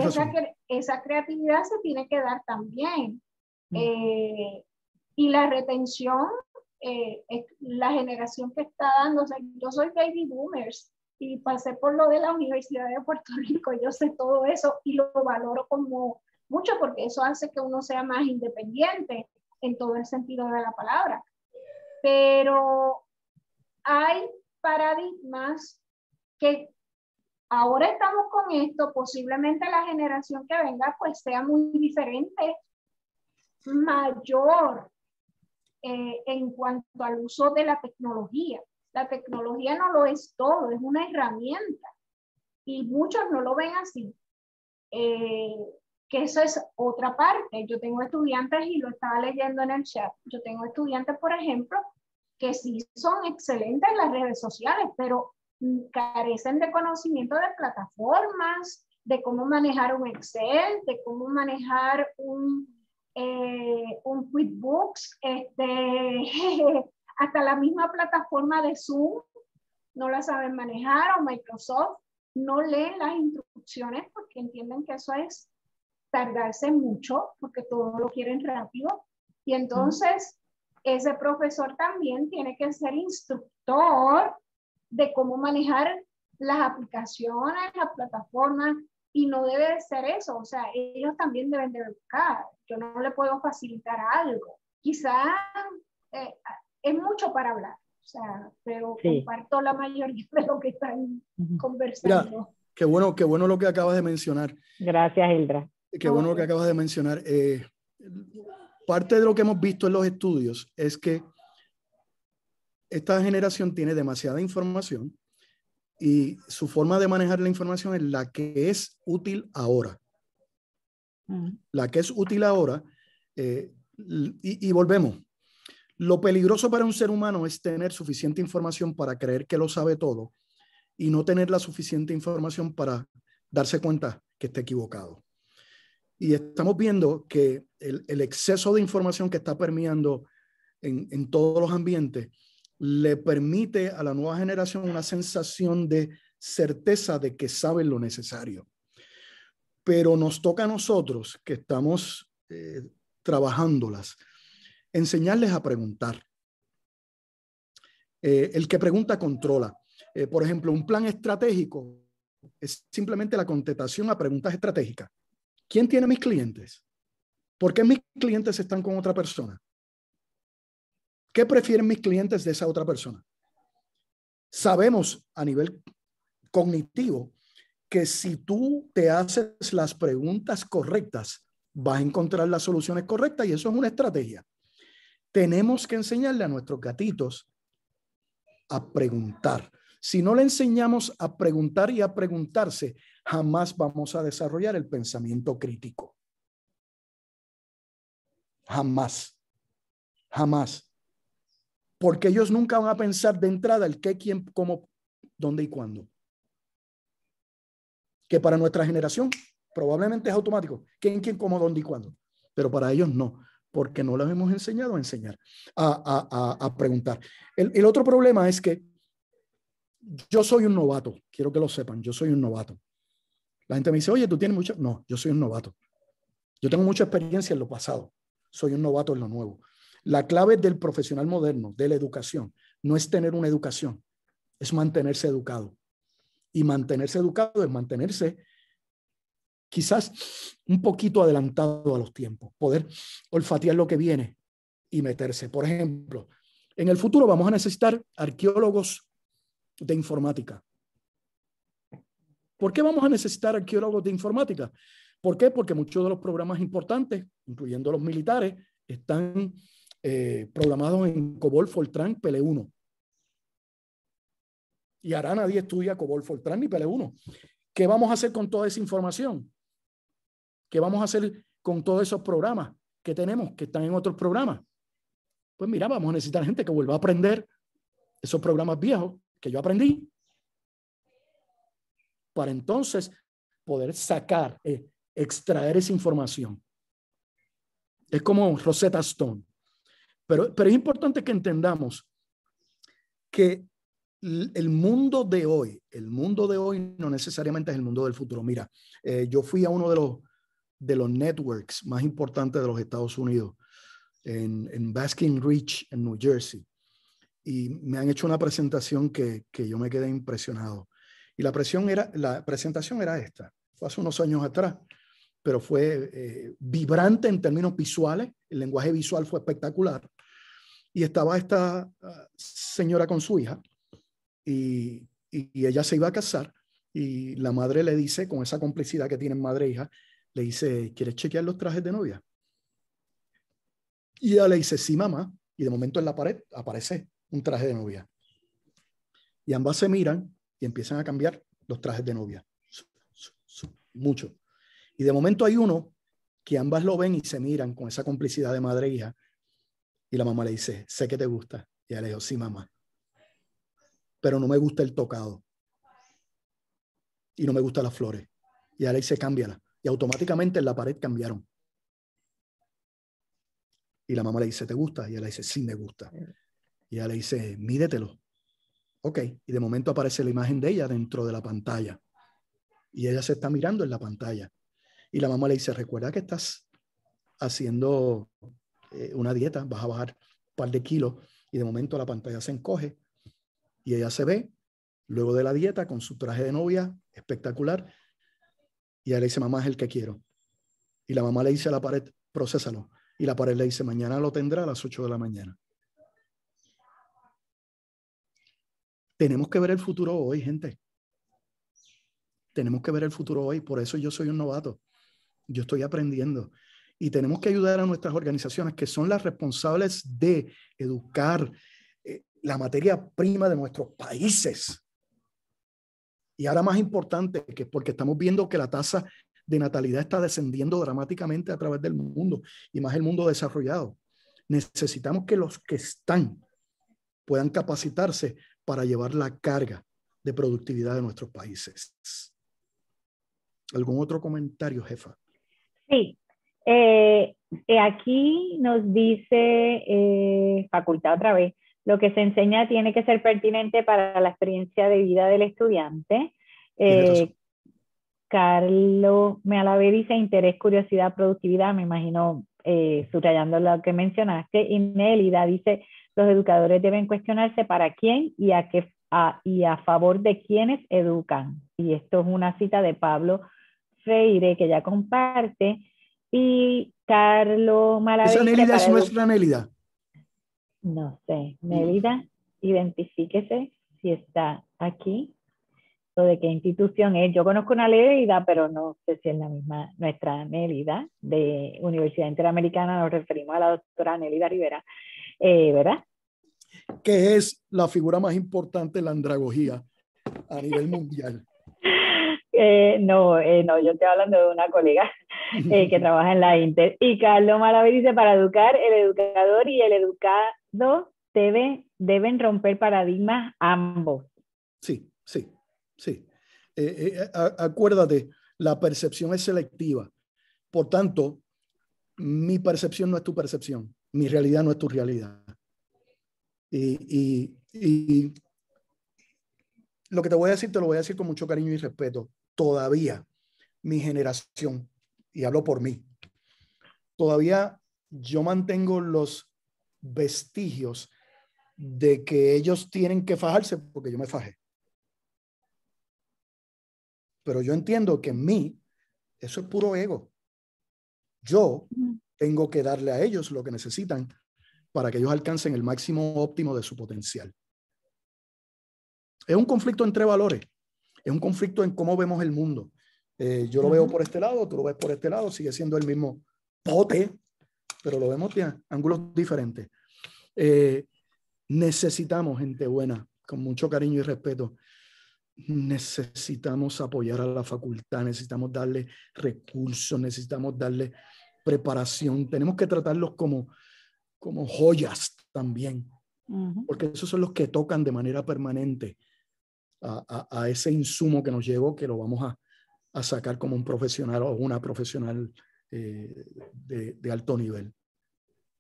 esa, creatividad se tiene que dar también. Mm. Eh, y la retención, eh, la generación que está dando, yo soy baby boomers y pasé por lo de la Universidad de Puerto Rico, yo sé todo eso y lo valoro como mucho porque eso hace que uno sea más independiente en todo el sentido de la palabra. Pero hay paradigmas que Ahora estamos con esto, posiblemente la generación que venga pues sea muy diferente, mayor eh, en cuanto al uso de la tecnología. La tecnología no lo es todo, es una herramienta y muchos no lo ven así. Eh, que eso es otra parte. Yo tengo estudiantes y lo estaba leyendo en el chat. Yo tengo estudiantes, por ejemplo, que sí son excelentes en las redes sociales, pero carecen de conocimiento de plataformas, de cómo manejar un Excel, de cómo manejar un, eh, un QuickBooks, este, hasta la misma plataforma de Zoom no la saben manejar o Microsoft no leen las instrucciones porque entienden que eso es tardarse mucho porque todo lo quieren rápido y entonces ese profesor también tiene que ser instructor de cómo manejar las aplicaciones, las plataformas, y no debe ser eso, o sea, ellos también deben de buscar, yo no le puedo facilitar algo, quizás eh, es mucho para hablar, pero comparto la mayoría de lo que están conversando. qué bueno, qué bueno lo que acabas de mencionar. Gracias, Eldra. Qué bueno lo que acabas de mencionar. Eh, parte de lo que hemos visto en los estudios es que esta generación tiene demasiada información y su forma de manejar la información es la que es útil ahora. Mm. La que es útil ahora. Eh, y, volvemos. Lo peligroso para un ser humano es tener suficiente información para creer que lo sabe todo y no tener la suficiente información para darse cuenta que está equivocado. Y estamos viendo que el, exceso de información que está permeando en todos los ambientes le permite a la nueva generación una sensación de certeza de que saben lo necesario. Pero nos toca a nosotros, que estamos eh, trabajándolas, enseñarles a preguntar. Eh, el que pregunta controla. Eh, por ejemplo, un plan estratégico es simplemente la contestación a preguntas estratégicas. ¿Quién tiene mis clientes? ¿Por qué mis clientes están con otra persona? ¿Qué prefieren mis clientes de esa otra persona? Sabemos a nivel cognitivo que si tú te haces las preguntas correctas, vas a encontrar las soluciones correctas y eso es una estrategia. Tenemos que enseñarle a nuestros gatitos a preguntar. Si no le enseñamos a preguntar y a preguntarse, jamás vamos a desarrollar el pensamiento crítico. Jamás. Jamás porque ellos nunca van a pensar de entrada el qué, quién, cómo, dónde y cuándo. Que para nuestra generación probablemente es automático. ¿Quién, quién, cómo, dónde y cuándo? Pero para ellos no, porque no los hemos enseñado a enseñar, a, preguntar. El, el otro problema es que yo soy un novato, quiero que lo sepan, yo soy un novato. La gente me dice, oye, tú tienes mucho. No, yo soy un novato. Yo tengo mucha experiencia en lo pasado. Soy un novato en lo nuevo. La clave del profesional moderno, de la educación, no es tener una educación, es mantenerse educado. Y mantenerse educado es mantenerse quizás un poquito adelantado a los tiempos, poder olfatear lo que viene y meterse. Por ejemplo, en el futuro vamos a necesitar arqueólogos de informática. ¿Por qué vamos a necesitar arqueólogos de informática? ¿Por qué? Porque muchos de los programas importantes, incluyendo los militares, están eh, programados en COBOL, Fortran, PL1. Y ahora nadie estudia COBOL, Fortran ni PL1. ¿Qué vamos a hacer con toda esa información? ¿Qué vamos a hacer con todos esos programas que tenemos que están en otros programas? Pues mira, vamos a necesitar gente que vuelva a aprender esos programas viejos que yo aprendí para entonces poder sacar, eh, extraer esa información. Es como Rosetta Stone. Pero, pero es importante que entendamos que el mundo de hoy, el mundo de hoy no necesariamente es el mundo del futuro. Mira, eh, yo fui a uno de los, de los networks más importantes de los Estados Unidos, en, en Basking Ridge, en New Jersey, y me han hecho una presentación que, que yo me quedé impresionado. Y la, presión era, la presentación era esta, fue hace unos años atrás, pero fue eh, vibrante en términos visuales, el lenguaje visual fue espectacular. Y estaba esta ah, señora con su hija y, ella se iba a casar y la madre le dice, con esa complicidad que tienen madre e hija, le dice, ¿quieres chequear los trajes de novia? Y ella le dice, sí, mamá. Y de momento en la pared aparece un traje de novia. Y ambas se miran y empiezan a cambiar los trajes de novia. Mucho. Y de momento hay uno que ambas lo ven y se miran con esa complicidad de madre e hija y la mamá le dice, sé que te gusta. Y ella le dijo, sí, mamá. Pero no me gusta el tocado. Y no me gustan las flores. Y ella le dice, cámbiala. Y automáticamente en la pared cambiaron. Y la mamá le dice, ¿te gusta? Y ella le dice, sí, me gusta. Y ella le dice, mídetelo. Ok. Y de momento aparece la imagen de ella dentro de la pantalla. Y ella se está mirando en la pantalla. Y la mamá le dice, recuerda que estás haciendo eh, una dieta, vas a bajar un par de kilos y de momento la pantalla se encoge y ella se ve luego de la dieta con su traje de novia espectacular y ella le dice, mamá, es el que quiero. Y la mamá le dice a la pared, procésalo. Y la pared le dice, mañana lo tendrá a las 8 de la mañana. Tenemos que ver el futuro hoy, gente. Tenemos que ver el futuro hoy. Por eso yo soy un novato. Yo estoy aprendiendo y tenemos que ayudar a nuestras organizaciones que son las responsables de educar eh, la materia prima de nuestros países. Y ahora más importante, que porque estamos viendo que la tasa de natalidad está descendiendo dramáticamente a través del mundo y más el mundo desarrollado. Necesitamos que los que están puedan capacitarse para llevar la carga de productividad de nuestros países. ¿Algún otro comentario, jefa? Sí, eh, eh, aquí nos dice eh, facultad otra vez, lo que se enseña tiene que ser pertinente para la experiencia de vida del estudiante. Carlos me alabé, dice interés, curiosidad, productividad, me imagino subrayando lo que mencionaste. Y dice, los educadores deben cuestionarse para quién y a qué y a favor de quienes educan. Y esto es una cita de Pablo Freire que ya comparte y Carlos Maravilla. ¿Esa Nélida es nuestra Nélida? No sé. Nélida, identifíquese si está aquí o de qué institución es. Yo conozco una Nelida, pero no sé si es la misma nuestra Nélida de Universidad Interamericana. Nos referimos a la doctora Nelida Rivera, eh, ¿verdad? Que es la figura más importante de la andragogía a nivel mundial. Eh, no, eh, no, yo estoy hablando de una colega eh, que trabaja en la Inter. Y Carlos Malavé dice, para educar, el educador y el educado deben romper paradigmas ambos. Sí, sí, sí. acuérdate, la percepción es selectiva. Por tanto, mi percepción no es tu percepción, mi realidad no es tu realidad. y lo que te voy a decir, te lo voy a decir con mucho cariño y respeto todavía mi generación, y hablo por mí, todavía yo mantengo los vestigios de que ellos tienen que fajarse porque yo me fajé. Pero yo entiendo que en mí eso es puro ego. Yo tengo que darle a ellos lo que necesitan para que ellos alcancen el máximo óptimo de su potencial. Es un conflicto entre valores es un conflicto en cómo vemos el mundo. Eh, yo lo veo por este lado, tú lo ves por este lado, sigue siendo el mismo pote, pero lo vemos de ángulos diferentes. Eh, necesitamos gente buena, con mucho cariño y respeto. Necesitamos apoyar a la facultad, necesitamos darle recursos, necesitamos darle preparación. Tenemos que tratarlos como, como joyas también, porque esos son los que tocan de manera permanente a, ese insumo que nos llegó, que lo vamos a, sacar como un profesional o una profesional eh, de, alto nivel.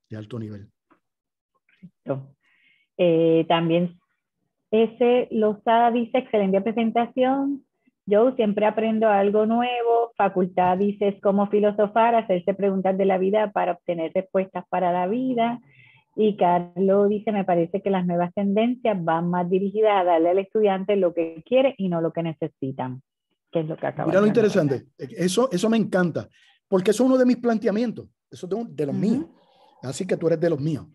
De alto nivel. Eh, también ese Lozada dice, excelente presentación. Yo siempre aprendo algo nuevo. Facultad dices, es como filosofar, hacerse preguntas de la vida para obtener respuestas para la vida. Y Carlos dice, me parece que las nuevas tendencias van más dirigidas a darle al estudiante lo que quiere y no lo que necesitan, que es lo que Mira lo interesante, eso, eso me encanta, porque eso es uno de mis planteamientos, eso es de, los míos, así que tú eres de los míos.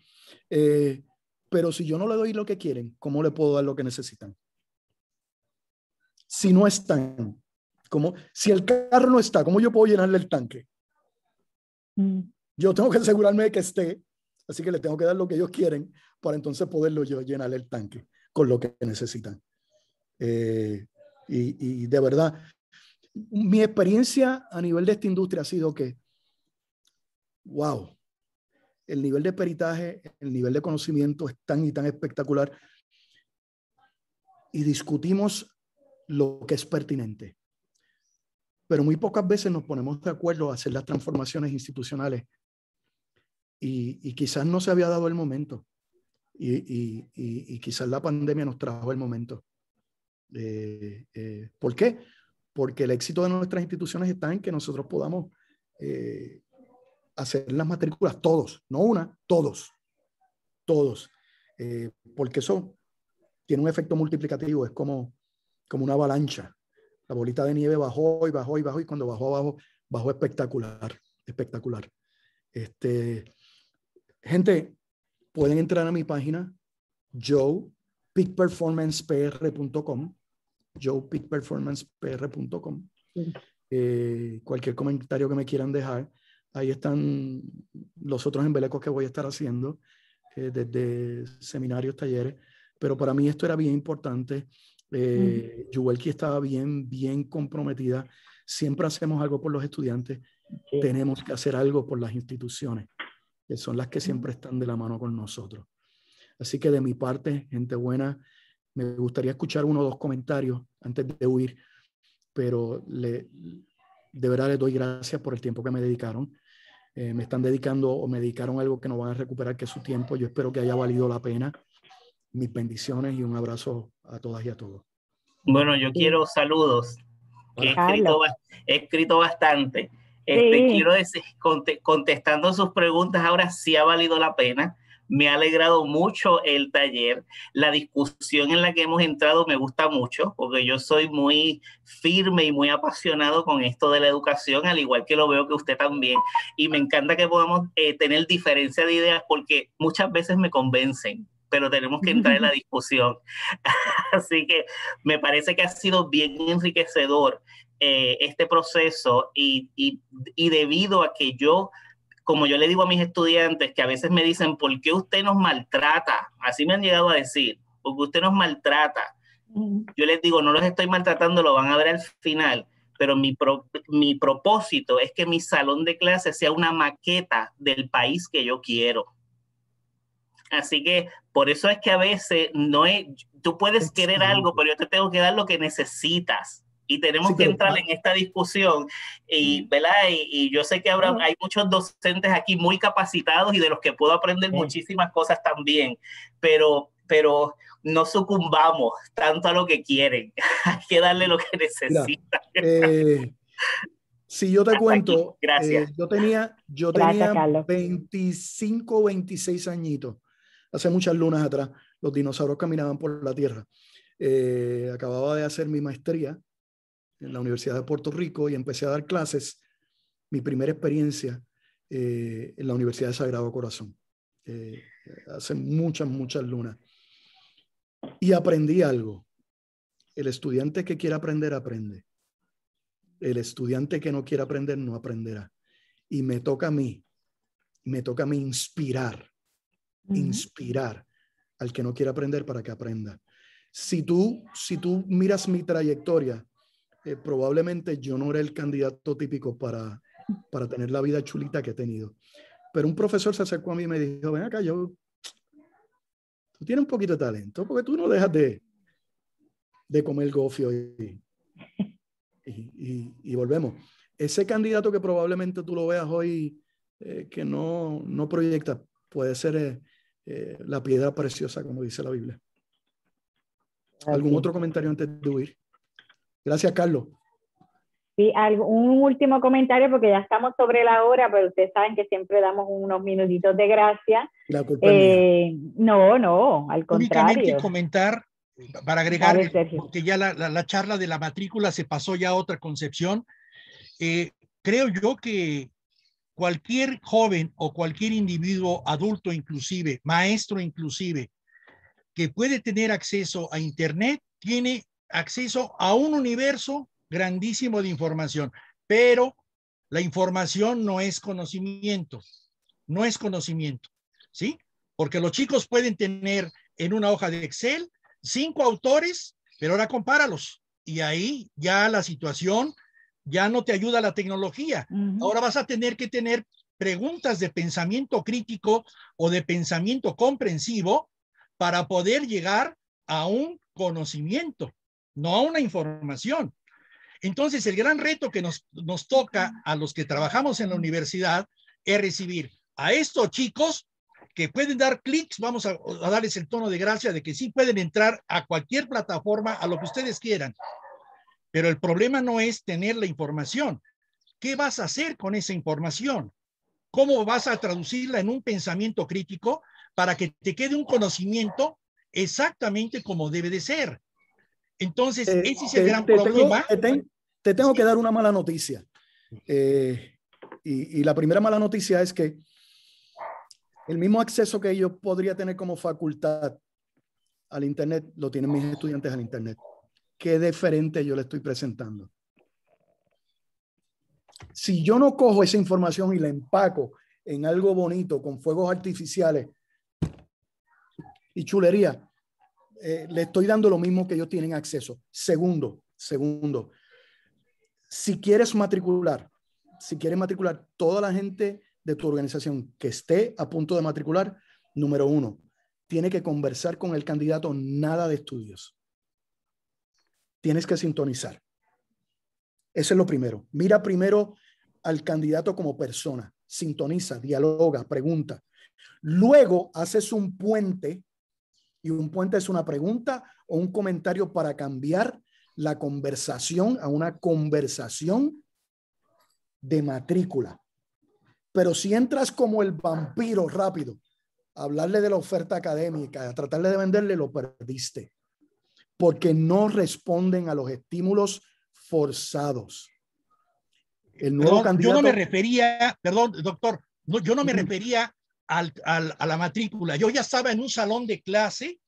Eh, pero si yo no le doy lo que quieren, ¿cómo le puedo dar lo que necesitan? Si no están, si el carro no está, ¿cómo yo puedo llenarle el tanque? Yo tengo que asegurarme de que esté Así que les tengo que dar lo que ellos quieren para entonces poderlo llenar el tanque con lo que necesitan. Eh, y, y, de verdad, mi experiencia a nivel de esta industria ha sido que, wow, el nivel de peritaje, el nivel de conocimiento es tan y tan espectacular. Y discutimos lo que es pertinente. Pero muy pocas veces nos ponemos de acuerdo a hacer las transformaciones institucionales y, quizás no se había dado el momento. Y, y, quizás la pandemia nos trajo el momento. Eh, eh, ¿Por qué? Porque el éxito de nuestras instituciones está en que nosotros podamos eh, hacer las matrículas todos, no una, todos, todos. porque eso tiene un efecto multiplicativo, es como, como una avalancha. La bolita de nieve bajó y bajó y bajó y cuando bajó abajo, bajó espectacular, espectacular. Este, Gente, pueden entrar a mi página, joepickperformancepr.com, joepickperformancepr.com, eh, cualquier comentario que me quieran dejar, ahí están los otros embelecos que voy a estar haciendo, eh, desde seminarios, talleres, pero para mí esto era bien importante. Eh, mm. estaba bien, bien comprometida. Siempre hacemos algo por los estudiantes, tenemos que hacer algo por las instituciones que son las que siempre están de la mano con nosotros. Así que de mi parte, gente buena, me gustaría escuchar uno o dos comentarios antes de huir, pero le, de verdad les doy gracias por el tiempo que me dedicaron. Eh, me están dedicando o me dedicaron algo que no van a recuperar, que es su tiempo. Yo espero que haya valido la pena. Mis bendiciones y un abrazo a todas y a todos. Bueno, yo quiero saludos. he escrito bastante. Este, quiero decir, contestando sus preguntas, ahora sí ha valido la pena. Me ha alegrado mucho el taller. La discusión en la que hemos entrado me gusta mucho, porque yo soy muy firme y muy apasionado con esto de la educación, al igual que lo veo que usted también. Y me encanta que podamos eh, tener diferencia de ideas, porque muchas veces me convencen pero tenemos que entrar en la discusión. Así que me parece que ha sido bien enriquecedor eh, este proceso y, debido a que yo como yo le digo a mis estudiantes, que a veces me dicen, ¿por qué usted nos maltrata? Así me han llegado a decir, porque usted nos maltrata. Yo les digo, no los estoy maltratando, lo van a ver al final, pero mi, propósito es que mi salón de clases sea una maqueta del país que yo quiero. Así que por eso es que a veces no es, tú puedes querer algo, pero yo te tengo que dar lo que necesitas y tenemos que entrar en esta discusión. Y, mm. ¿verdad? Y, yo sé que habrá, hay muchos docentes aquí muy capacitados y de los que puedo aprender muchísimas cosas también, pero, pero no sucumbamos tanto a lo que quieren. hay que darle lo que necesitan. Eh, si yo te cuento, eh, Gracias. yo tenía, yo tenía 25, 26 añitos, hace muchas lunas atrás, los dinosaurios caminaban por la Tierra. Eh, acababa de hacer mi maestría en la Universidad de Puerto Rico y empecé a dar clases. Mi primera experiencia eh, en la Universidad de Sagrado Corazón, eh, hace muchas, muchas lunas. Y aprendí algo. El estudiante que quiere aprender, aprende. El estudiante que no quiere aprender, no aprenderá. Y me toca a mí, me toca a mí inspirar, inspirar al que no quiere aprender para que aprenda. Si tú, si tú miras mi trayectoria, eh, probablemente yo no era el candidato típico para, para tener la vida chulita que he tenido. Pero un profesor se acercó a mí y me dijo, ven acá, yo, tú tienes un poquito de talento, porque tú no dejas de, de comer gofio y, y, volvemos. Ese candidato que probablemente tú lo veas hoy eh, que no, proyecta, puede ser eh, la piedra preciosa, como dice la Biblia. ¿Algún otro comentario antes de huir? Gracias, Carlos. Sí, un último comentario porque ya estamos sobre la hora, pero ustedes saben que siempre damos unos minutitos de gracia. Eh, no, no, al contrario. Únicamente comentar, para agregar, que porque ya la, charla de la matrícula se pasó ya a otra concepción. Eh, creo yo que cualquier joven o cualquier individuo adulto inclusive, maestro inclusive, que puede tener acceso a Internet, tiene acceso a un universo grandísimo de información, pero la información no es conocimiento, no es conocimiento, ¿sí? Porque los chicos pueden tener en una hoja de Excel cinco autores, pero ahora compáralos. Y ahí ya la situación ya no te ayuda la tecnología. Ahora vas a tener que tener preguntas de pensamiento crítico o de pensamiento comprensivo para poder llegar a un conocimiento no a una información. Entonces, el gran reto que nos, toca a los que trabajamos en la universidad es recibir a estos chicos que pueden dar clics, vamos a, a, darles el tono de gracia de que sí pueden entrar a cualquier plataforma, a lo que ustedes quieran. Pero el problema no es tener la información. ¿Qué vas a hacer con esa información? ¿Cómo vas a traducirla en un pensamiento crítico para que te quede un conocimiento exactamente como debe de ser? Entonces, eh, ese es el te, gran problema. te, tengo que dar una mala noticia. Eh, y, y, la primera mala noticia es que el mismo acceso que yo podría tener como facultad al Internet, lo tienen mis estudiantes al Internet. Qué diferente yo le estoy presentando. Si yo no cojo esa información y la empaco en algo bonito, con fuegos artificiales y chulería, eh, le estoy dando lo mismo que ellos tienen acceso. Segundo, segundo, si quieres matricular, si quieres matricular toda la gente de tu organización que esté a punto de matricular, número uno, tiene que conversar con el candidato nada de estudios. Tienes que sintonizar. Eso es lo primero. Mira primero al candidato como persona, sintoniza, dialoga, pregunta. Luego haces un puente y un puente es una pregunta o un comentario para cambiar la conversación a una conversación de matrícula. Pero si entras como el vampiro rápido, hablarle de la oferta académica, a tratarle de venderle, lo perdiste. Porque no responden a los estímulos forzados. El nuevo candidato... Yo no me refería, perdón, doctor, yo no me refería al, a la matrícula. Yo ya estaba en un salón de clase,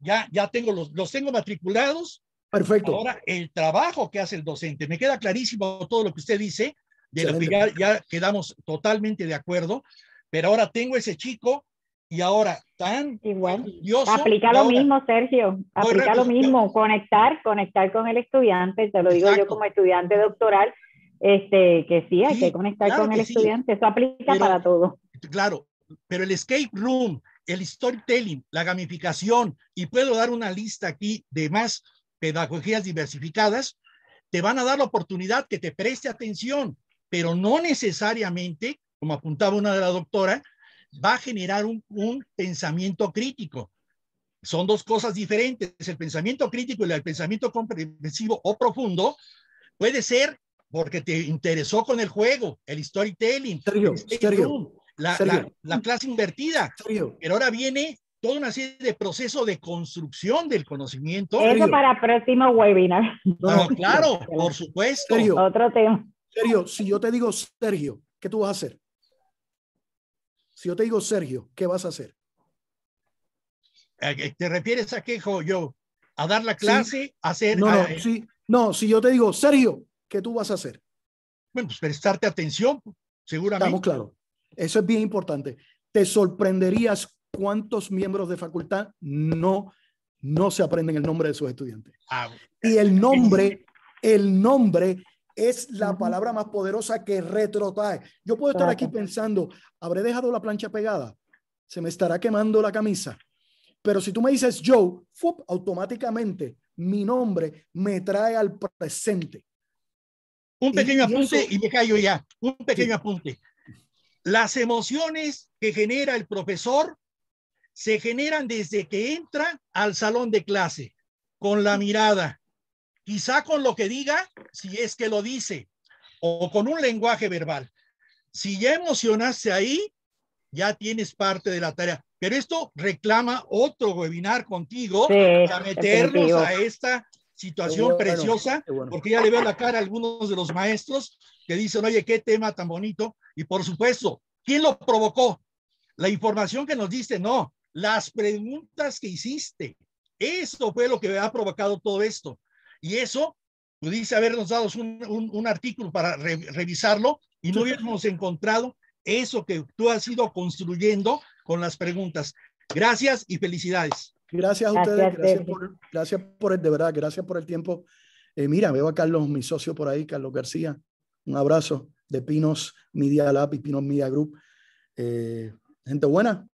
ya, ya tengo los, los tengo matriculados. Perfecto. Ahora, el trabajo que hace el docente, me queda clarísimo todo lo que usted dice, ya, quedamos totalmente de acuerdo, pero ahora tengo ese chico y ahora tan igual curioso, aplica lo mismo Sergio aplica lo mismo conectar conectar con el estudiante te lo digo yo como estudiante doctoral este que sí hay que conectar con el estudiante eso aplica para todo claro pero el escape room, el storytelling, la gamificación, y puedo dar una lista aquí de más pedagogías diversificadas, te van a dar la oportunidad que te preste atención, pero no necesariamente, como apuntaba una de la doctora, va a generar un, pensamiento crítico. Son dos cosas diferentes. El pensamiento crítico y el pensamiento comprensivo o profundo puede ser porque te interesó con el juego, el storytelling la, clase invertida. Pero ahora viene toda una serie de procesos de construcción del conocimiento. Eso para próximo webinar. No, claro, por supuesto. Sergio, Otro tema. Sergio, si yo te digo Sergio, ¿qué tú vas a hacer? Si yo te digo Sergio, ¿qué vas a hacer? Eh, eh, ¿Te refieres a qué, yo? ¿A dar la clase? hacer? No, ah, no, eh. no, si yo te digo Sergio, ¿qué tú vas a hacer? Bueno, pues prestarte atención, seguramente. Estamos claro. Eso es bien importante. Te sorprenderías cuántos miembros de facultad no, no se aprenden el nombre de sus estudiantes. Ah, y el nombre, eh, el nombre es la palabra más poderosa que retrotrae. Yo puedo estar aquí pensando, ¿habré dejado la plancha pegada? ¿Se me estará quemando la camisa? Pero si tú me dices Joe, automáticamente mi nombre me trae al presente. Un pequeño apunte y me callo ya. Un pequeño apunte. Las emociones que genera el profesor se generan desde que entra al salón de clase, con la mirada, quizá con lo que diga, si es que lo dice, o con un lenguaje verbal. Si ya emocionaste ahí, ya tienes parte de la tarea. Pero esto reclama otro webinar contigo para meternos a esta situación preciosa, porque ya le veo la cara a algunos de los maestros que dicen, oye, qué tema tan bonito. Y por supuesto, ¿quién lo provocó? La información que nos diste, no, las preguntas que hiciste. Eso fue lo que ha provocado todo esto. Y eso pudiste habernos dado un, artículo para revisarlo y no hubiéramos encontrado eso que tú has ido construyendo con las preguntas. Gracias y felicidades. Gracias, a ustedes, gracias por, el verdad, gracias por el tiempo. Eh, mira, veo a Carlos, mi socio por ahí, Carlos García. Un abrazo de Pinos Media Lab y Pinos Media Group. Eh, gente buena,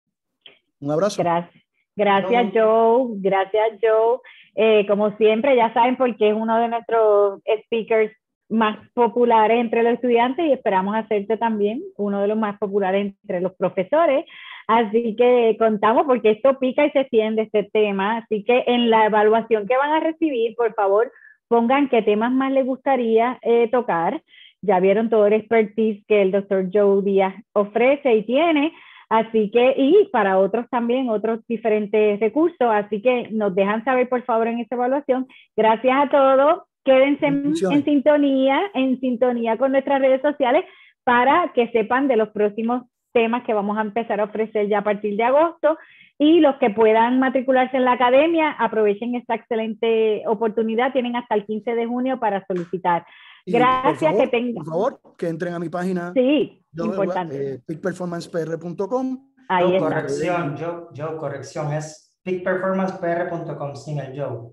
un abrazo. Gracias, gracias Joe, gracias Joe. Eh, como siempre, ya saben por qué es uno de nuestros speakers más populares entre los estudiantes y esperamos hacerte también uno de los más populares entre los profesores. Así que contamos porque esto pica y se extiende este tema. Así que en la evaluación que van a recibir, por favor, pongan qué temas más les gustaría eh, tocar. Ya vieron todo el expertise que el doctor Joe Díaz ofrece y tiene. Así que, y para otros también, otros diferentes recursos. Así que nos dejan saber, por favor, en esta evaluación. Gracias a todos. Quédense en sintonía, en sintonía con nuestras redes sociales para que sepan de los próximos temas que vamos a empezar a ofrecer ya a partir de agosto. Y los que puedan matricularse en la academia, aprovechen esta excelente oportunidad. Tienen hasta el 15 de junio para solicitar. Gracias, que tengan. Por favor, que entren a mi página. Sí, yo, importante. Eh, peakperformancepr.com. Ahí está. Corrección, yo, corrección, es peakperformancepr.com sin el yo.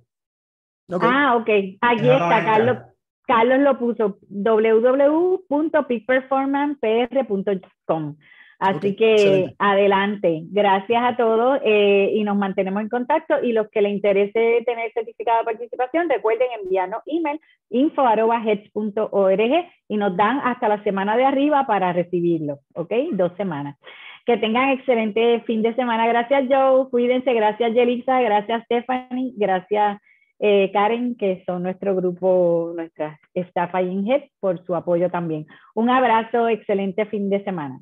Ah, ok. Allí está, Carlos. Carlos lo puso www.peakperformancepr.com. Así que adelante. Gracias a todos eh, y nos mantenemos en contacto. Y los que les interese tener certificado de participación, recuerden enviarnos email info.heads.org y nos dan hasta la semana de arriba para recibirlo. ¿Ok? Dos semanas. Que tengan excelente fin de semana. Gracias, Joe. Cuídense. Gracias, Yelisa, Gracias, Stephanie. Gracias, eh, Karen, que son nuestro grupo, nuestra staff ahí Heads, por su apoyo también. Un abrazo. Excelente fin de semana.